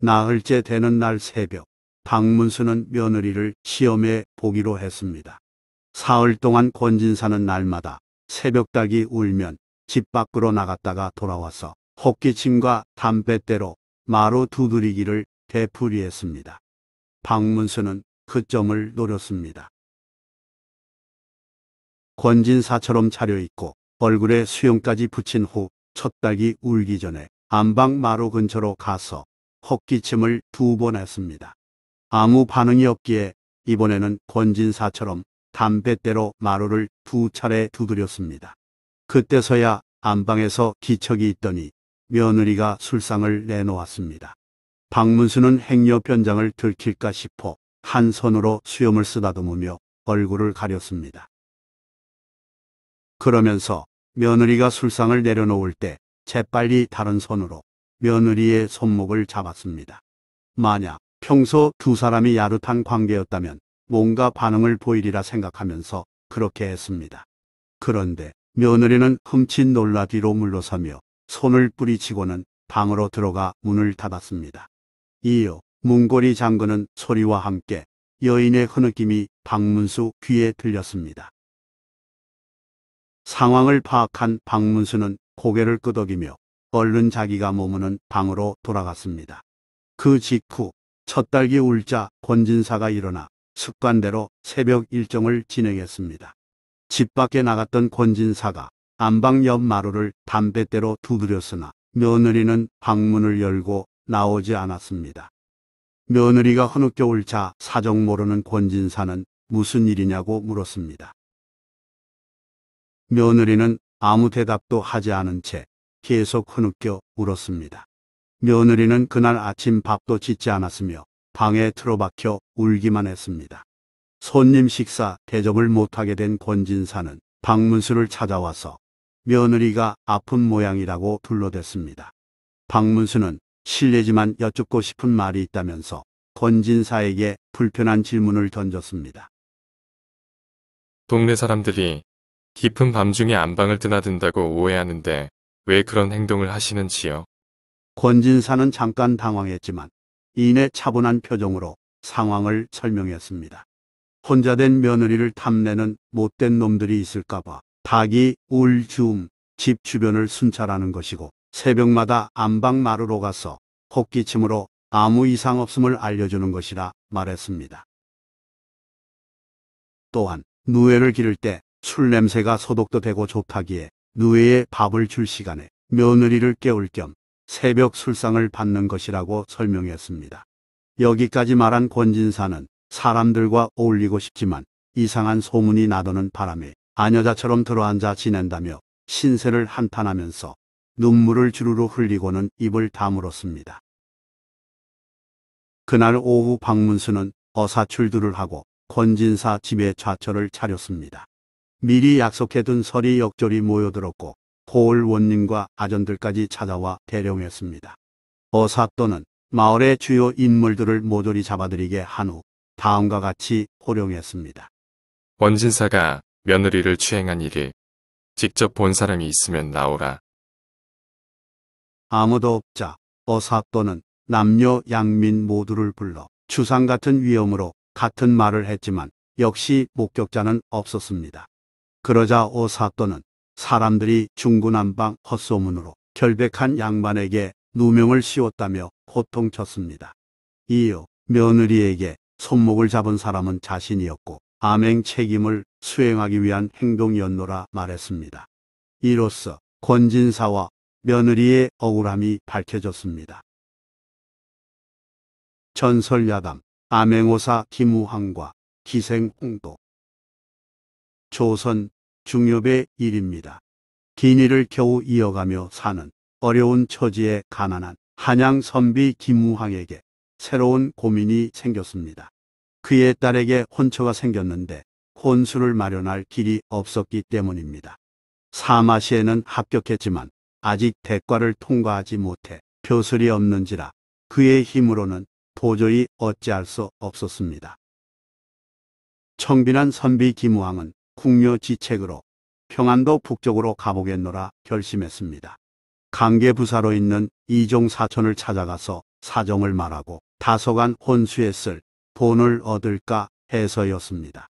나흘째 되는 날 새벽 박문수는 며느리를 시험해 보기로 했습니다. 사흘 동안 권진사는 날마다 새벽닭이 울면 집 밖으로 나갔다가 돌아와서 헛기침과 담뱃대로 마루 두드리기를 되풀이했습니다. 박문수는 그 점을 노렸습니다. 권진사처럼 차려입고 얼굴에 수염까지 붙인 후첫 닭이 울기 전에 안방 마루 근처로 가서 헛기침을 두 번 했습니다. 아무 반응이 없기에 이번에는 권진사처럼 담뱃대로 마루를 두 차례 두드렸습니다. 그때서야 안방에서 기척이 있더니 며느리가 술상을 내놓았습니다. 박문수는 행여 변장을 들킬까 싶어 한 손으로 수염을 쓰다듬으며 얼굴을 가렸습니다. 그러면서 며느리가 술상을 내려놓을 때 재빨리 다른 손으로 며느리의 손목을 잡았습니다. 만약 평소 두 사람이 야릇한 관계였다면 뭔가 반응을 보이리라 생각하면서 그렇게 했습니다. 그런데 며느리는 흠칫 놀라 뒤로 물러서며 손을 뿌리치고는 방으로 들어가 문을 닫았습니다. 이어 문고리 장군은 소리와 함께 여인의 흐느낌이 박문수 귀에 들렸습니다. 상황을 파악한 박문수는 고개를 끄덕이며 얼른 자기가 머무는 방으로 돌아갔습니다. 그 직후 첫 달기 울자 권진사가 일어나 습관대로 새벽 일정을 진행했습니다. 집 밖에 나갔던 권진사가 안방 옆 마루를 담뱃대로 두드렸으나 며느리는 방문을 열고 나오지 않았습니다. 며느리가 흐느껴 울자 사정 모르는 권진사는 무슨 일이냐고 물었습니다. 며느리는 아무 대답도 하지 않은 채 계속 흐느껴 울었습니다. 며느리는 그날 아침 밥도 짓지 않았으며 방에 틀어박혀 울기만 했습니다. 손님 식사 대접을 못하게 된 권진사는 박문수를 찾아와서 며느리가 아픈 모양이라고 둘러댔습니다. 박문수는 실례지만 여쭙고 싶은 말이 있다면서 권진사에게 불편한 질문을 던졌습니다. 동네 사람들이 깊은 밤중에 안방을 드나든다고 오해하는데 왜 그런 행동을 하시는지요. 권진사는 잠깐 당황했지만 이내 차분한 표정으로 상황을 설명했습니다. 혼자 된 며느리를 탐내는 못된 놈들이 있을까봐 닭이 울주음집 주변을 순찰하는 것이고 새벽마다 안방 마루로 가서 콧기침으로 아무 이상 없음을 알려주는 것이라 말했습니다. 또한 누에를 기를 때술 냄새가 소독도 되고 좋다기에 누에의 밥을 줄 시간에 며느리를 깨울 겸 새벽 술상을 받는 것이라고 설명했습니다. 여기까지 말한 권진사는 사람들과 어울리고 싶지만 이상한 소문이 나도는 바람에 아녀자처럼 들어앉아 지낸다며 신세를 한탄하면서 눈물을 주르르 흘리고는 입을 다물었습니다. 그날 오후 박문수는 어사출두를 하고 권진사 집에 좌처을 차렸습니다. 미리 약속해둔 설이 역절이 모여들었고 고울 원님과 아전들까지 찾아와 대령했습니다. 어사또는 마을의 주요 인물들을 모조리 잡아들이게 한 후 다음과 같이 호령했습니다. 원진사가 며느리를 추행한 일이 직접 본 사람이 있으면 나오라. 아무도 없자 어사또는 남녀 양민 모두를 불러 추상 같은 위험으로 같은 말을 했지만 역시 목격자는 없었습니다. 그러자 오사또는 사람들이 중구난방 헛소문으로 결백한 양반에게 누명을 씌웠다며 고통쳤습니다 이어 며느리에게 손목을 잡은 사람은 자신이었고 암행 책임을 수행하기 위한 행동이었노라 말했습니다. 이로써 권진사와 며느리의 억울함이 밝혀졌습니다. 전설야담 암행오사 김우항과 기생홍도 조선 중엽의 일입니다. 기니를 겨우 이어가며 사는 어려운 처지에 가난한 한양 선비 김무항에게 새로운 고민이 생겼습니다. 그의 딸에게 혼처가 생겼는데 혼수를 마련할 길이 없었기 때문입니다. 사마시에는 합격했지만 아직 대과를 통과하지 못해 벼슬이 없는지라 그의 힘으로는 도저히 어찌할 수 없었습니다. 청빈한 선비 김우왕은 국녀지책으로 평안도 북쪽으로 가보겠노라 결심했습니다. 강계부사로 있는 이종 사촌을 찾아가서 사정을 말하고 다소간 혼수했을 돈을 얻을까 해서였습니다.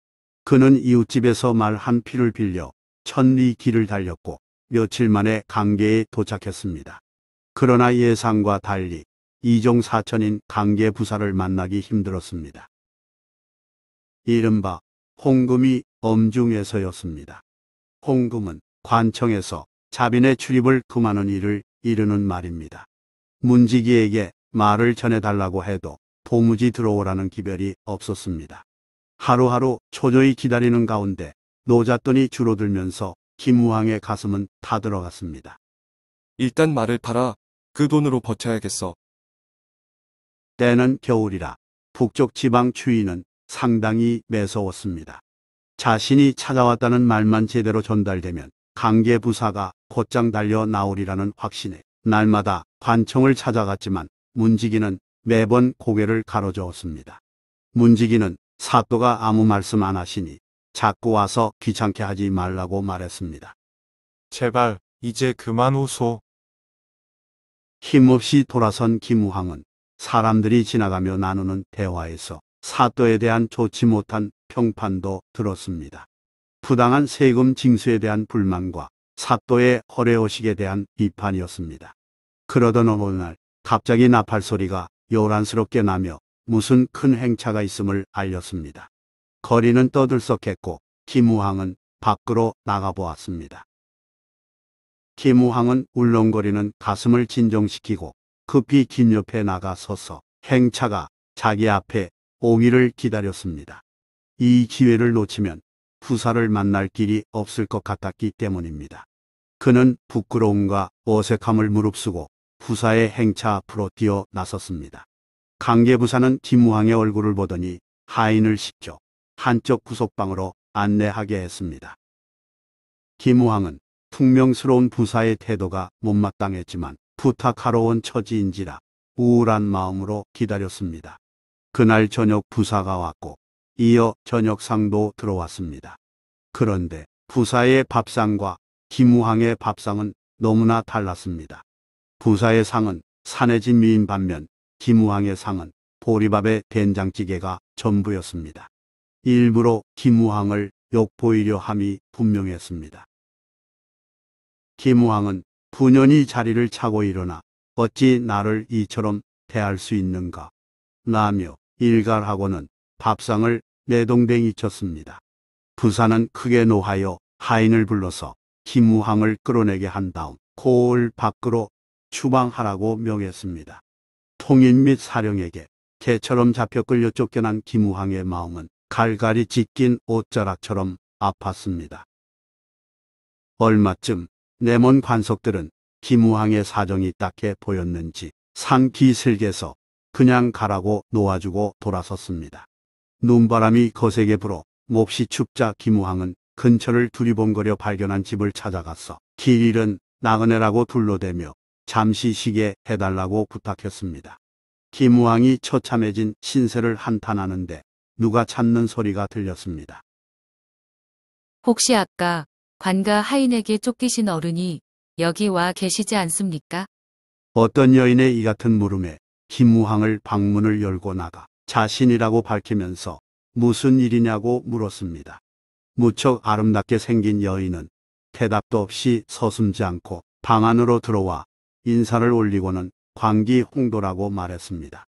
그는 이웃집에서 말 한 피를 빌려 천리 길을 달렸고 며칠 만에 강계에 도착했습니다. 그러나 예상과 달리 이종 사천인 강계 부사를 만나기 힘들었습니다. 이른바 홍금이 엄중에서였습니다. 홍금은 관청에서 자빈의 출입을 금하는 일을 이르는 말입니다. 문지기에게 말을 전해달라고 해도 도무지 들어오라는 기별이 없었습니다. 하루하루 초조히 기다리는 가운데 노잣돈이 줄어들면서 김우왕의 가슴은 타들어갔습니다. 일단 말을 팔아 그 돈으로 버텨야겠어. 때는 겨울이라 북쪽 지방 추위는 상당히 매서웠습니다. 자신이 찾아왔다는 말만 제대로 전달되면 강계 부사가 곧장 달려 나오리라는 확신에 날마다 관청을 찾아갔지만 문지기는 매번 고개를 가로저었습니다. 문지기는 사또가 아무 말씀 안 하시니 자꾸 와서 귀찮게 하지 말라고 말했습니다. 제발 이제 그만 웃소. 힘없이 돌아선 김우항은 사람들이 지나가며 나누는 대화에서 사또에 대한 좋지 못한 평판도 들었습니다. 부당한 세금 징수에 대한 불만과 사또의 허례호식에 대한 비판이었습니다. 그러던 어느 날 갑자기 나팔 소리가 요란스럽게 나며 무슨 큰 행차가 있음을 알렸습니다. 거리는 떠들썩했고 김우항은 밖으로 나가보았습니다. 김우항은 울렁거리는 가슴을 진정시키고 급히 긴 옆에 나가 서서 행차가 자기 앞에 오기를 기다렸습니다. 이 기회를 놓치면 후사를 만날 길이 없을 것 같았기 때문입니다. 그는 부끄러움과 어색함을 무릅쓰고 부사의 행차 앞으로 뛰어 나섰습니다. 강계부사는 김무항의 얼굴을 보더니 하인을 시켜 한쪽 구석방으로 안내하게 했습니다. 김우항은 퉁명스러운 부사의 태도가 못마땅했지만 부탁하러 온 처지인지라 우울한 마음으로 기다렸습니다. 그날 저녁 부사가 왔고 이어 저녁상도 들어왔습니다. 그런데 부사의 밥상과 김우항의 밥상은 너무나 달랐습니다. 부사의 상은 산해진 미인 반면 김우항의 상은 보리밥에 된장찌개가 전부였습니다. 일부러 김우항을 욕보이려 함이 분명했습니다. 김우항은 분연히 자리를 차고 일어나 어찌 나를 이처럼 대할 수 있는가 라며 일갈하고는 밥상을 내동댕이 쳤습니다. 부사는 크게 노하여 하인을 불러서 김우항을 끌어내게 한 다음 고을 밖으로 추방하라고 명했습니다. 통인 및 사령에게 개처럼 잡혀 끌려 쫓겨난 김우항의 마음은 갈갈이 찢긴 옷자락처럼 아팠습니다. 얼마쯤 내몬 관석들은 김우항의 사정이 딱해 보였는지 상기슬개서 그냥 가라고 놓아주고 돌아섰습니다. 눈바람이 거세게 불어 몹시 춥자 김우항은 근처를 두리번거려 발견한 집을 찾아갔어. 길 잃은 나그네라고 둘러대며 잠시 쉬게 해달라고 부탁했습니다. 김우왕이 처참해진 신세를 한탄하는데 누가 찾는 소리가 들렸습니다. 혹시 아까 관가 하인에게 쫓기신 어른이 여기 와 계시지 않습니까? 어떤 여인의 이 같은 물음에 김우항을 방문을 열고 나가 자신이라고 밝히면서 무슨 일이냐고 물었습니다. 무척 아름답게 생긴 여인은 대답도 없이 서슴지 않고 방 안으로 들어와 인사를 올리고는 광기 홍도라고 말했습니다.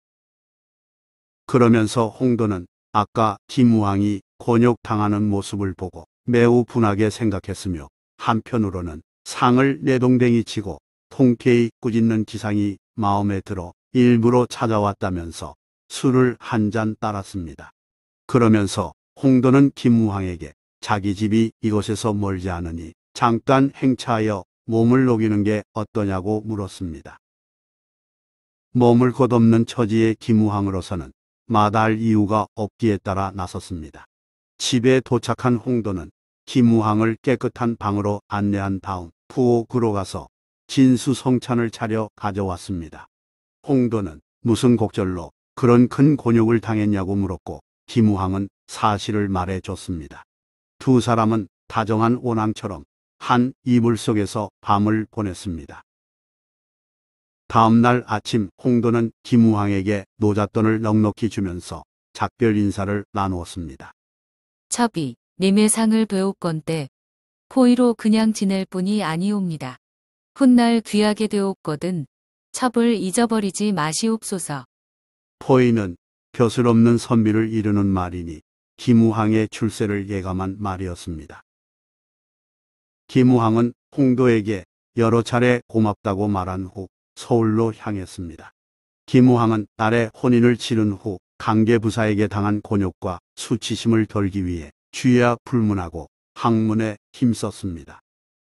그러면서 홍도는 아까 김우항이 곤욕당하는 모습을 보고 매우 분하게 생각했으며 한편으로는 상을 내동댕이 치고 통쾌히 꾸짖는 기상이 마음에 들어 일부러 찾아왔다면서 술을 한 잔 따랐습니다. 그러면서 홍도는 김무항에게 자기 집이 이곳에서 멀지 않으니 잠깐 행차하여 몸을 녹이는 게 어떠냐고 물었습니다. 몸을 곧 없는 처지의 김우항으로서는 마다할 이유가 없기에 따라 나섰습니다. 집에 도착한 홍도는 김우항을 깨끗한 방으로 안내한 다음 부엌으로 가서 진수성찬을 차려 가져왔습니다. 홍도는 무슨 곡절로 그런 큰 곤욕을 당했냐고 물었고 김우항은 사실을 말해줬습니다. 두 사람은 다정한 원앙처럼 한 이불 속에서 밤을 보냈습니다. 다음 날 아침 홍도는 김우항에게 노잣돈을 넉넉히 주면서 작별 인사를 나누었습니다. 첩이 님의 상을 배울건데 포위로 그냥 지낼 뿐이 아니옵니다. 훗날 귀하게 되었거든 첩을 잊어버리지 마시옵소서. 포인은 벼슬 없는 선비를 이르는 말이니 김우항의 출세를 예감한 말이었습니다. 김우항은 홍도에게 여러 차례 고맙다고 말한 후 서울로 향했습니다. 김우항은 딸의 혼인을 치른 후 강계부사에게 당한 곤욕과 수치심을 덜기 위해 주야 불문하고 학문에 힘썼습니다.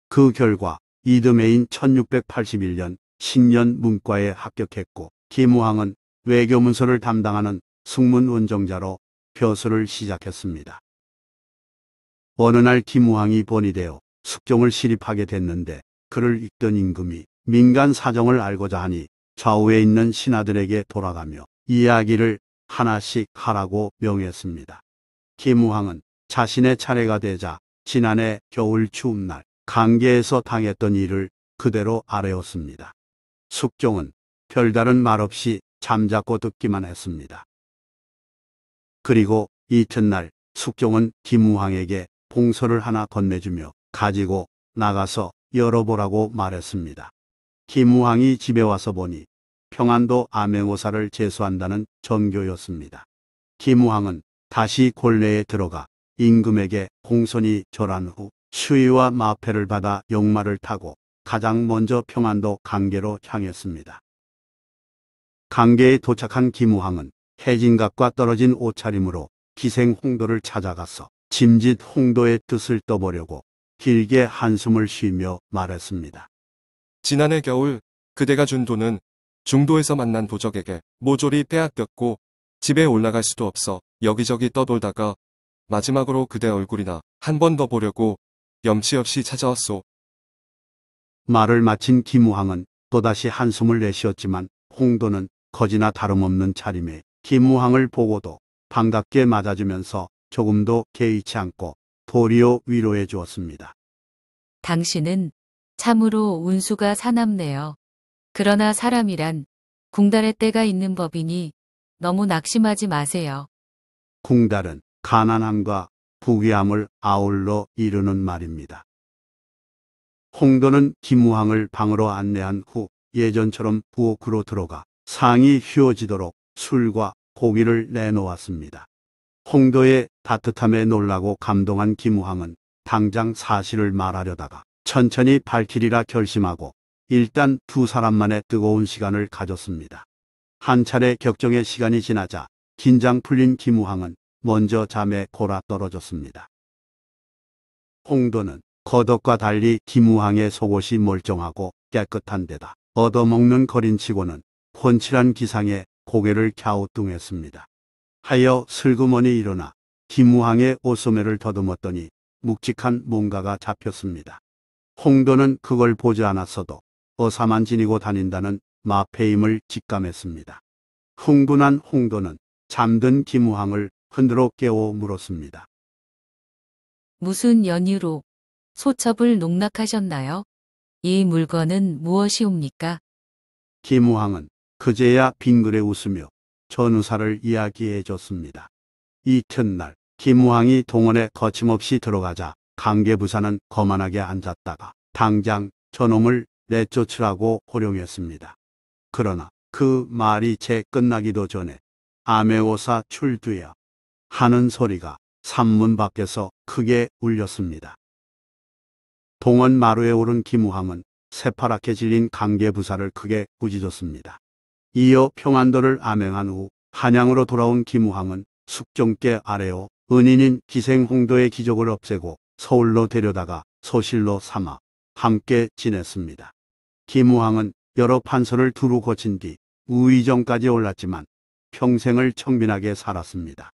그 결과 이듬해인 1681년 신년 문과에 합격했고 김우항은 외교문서를 담당하는 숙문원정자로 표수를 시작했습니다. 어느 날 김우항이 본이되어 숙종을 실입하게 됐는데 그를 읽던 임금이 민간 사정을 알고자 하니 좌우에 있는 신하들에게 돌아가며 이야기를 하나씩 하라고 명했습니다. 김우항은 자신의 차례가 되자 지난해 겨울 추운 날 강계에서 당했던 일을 그대로 아뢰었습니다. 숙종은 별다른 말 없이 잠자코 듣기만 했습니다. 그리고 이튿날 숙종은 김우왕에게 봉서를 하나 건네주며 가지고 나가서 열어보라고 말했습니다. 김우왕이 집에 와서 보니 평안도 암행호사를 제수한다는 전교였습니다. 김우왕은 다시 골내에 들어가 임금에게 공손히 절한 후추위와 마패를 받아 역마를 타고 가장 먼저 평안도 강계로 향했습니다. 강계에 도착한 김우항은 해진각과 떨어진 옷차림으로 기생홍도를 찾아가서 짐짓 홍도의 뜻을 떠보려고 길게 한숨을 쉬며 말했습니다. 지난해 겨울 그대가 준 돈은 중도에서 만난 도적에게 모조리 빼앗겼고 집에 올라갈 수도 없어 여기저기 떠돌다가 마지막으로 그대 얼굴이나 한 번 더 보려고 염치 없이 찾아왔소. 말을 마친 김우항은 또다시 한숨을 내쉬었지만 홍도는 거지나 다름없는 차림에 김우항을 보고도 반갑게 맞아주면서 조금도 개의치 않고 도리어 위로해 주었습니다. 당신은 참으로 운수가 사납네요. 그러나 사람이란 궁달의 때가 있는 법이니 너무 낙심하지 마세요. 궁달은 가난함과 부귀함을 아울러 이루는 말입니다. 홍도는 김우항을 방으로 안내한 후 예전처럼 부엌으로 들어가 상이 휘어지도록 술과 고기를 내놓았습니다. 홍도의 따뜻함에 놀라고 감동한 김우항은 당장 사실을 말하려다가 천천히 밝히리라 결심하고 일단 두 사람만의 뜨거운 시간을 가졌습니다. 한 차례 격정의 시간이 지나자 긴장 풀린 김우항은 먼저 잠에 골아 떨어졌습니다. 홍도는 거덕과 달리 김우항의 속옷이 멀쩡하고 깨끗한데다 얻어먹는 거린치고는 훤칠한 기상에 고개를 갸우뚱했습니다. 하여 슬그머니 일어나 김우항의 옷소매를 더듬었더니 묵직한 뭔가가 잡혔습니다. 홍도는 그걸 보지 않았어도 어사만 지니고 다닌다는 마패임을 직감했습니다. 흥분한 홍도는 잠든 김우항을 흔들어 깨워 물었습니다. 무슨 연유로 소첩을 농락하셨나요? 이 물건은 무엇이옵니까? 김우항은 그제야 빙그레 웃으며 전우사를 이야기해 줬습니다. 이튿날 김우항이 동원에 거침없이 들어가자 강계부사는 거만하게 앉았다가 당장 저놈을 내쫓으라고 호령했습니다. 그러나 그 말이 채 끝나기도 전에 아메오사 출두야 하는 소리가 산문 밖에서 크게 울렸습니다. 동원 마루에 오른 김우함은 새파랗게 질린 강계부사를 크게 꾸짖었습니다. 이어 평안도를 암행한 후 한양으로 돌아온 김우함은 숙종께 아래오 은인인 기생홍도의 기적을 없애고 서울로 데려다가 소실로 삼아 함께 지냈습니다. 김우항은 여러 판서를 두루 거친 뒤 우의정까지 올랐지만 평생을 청빈하게 살았습니다.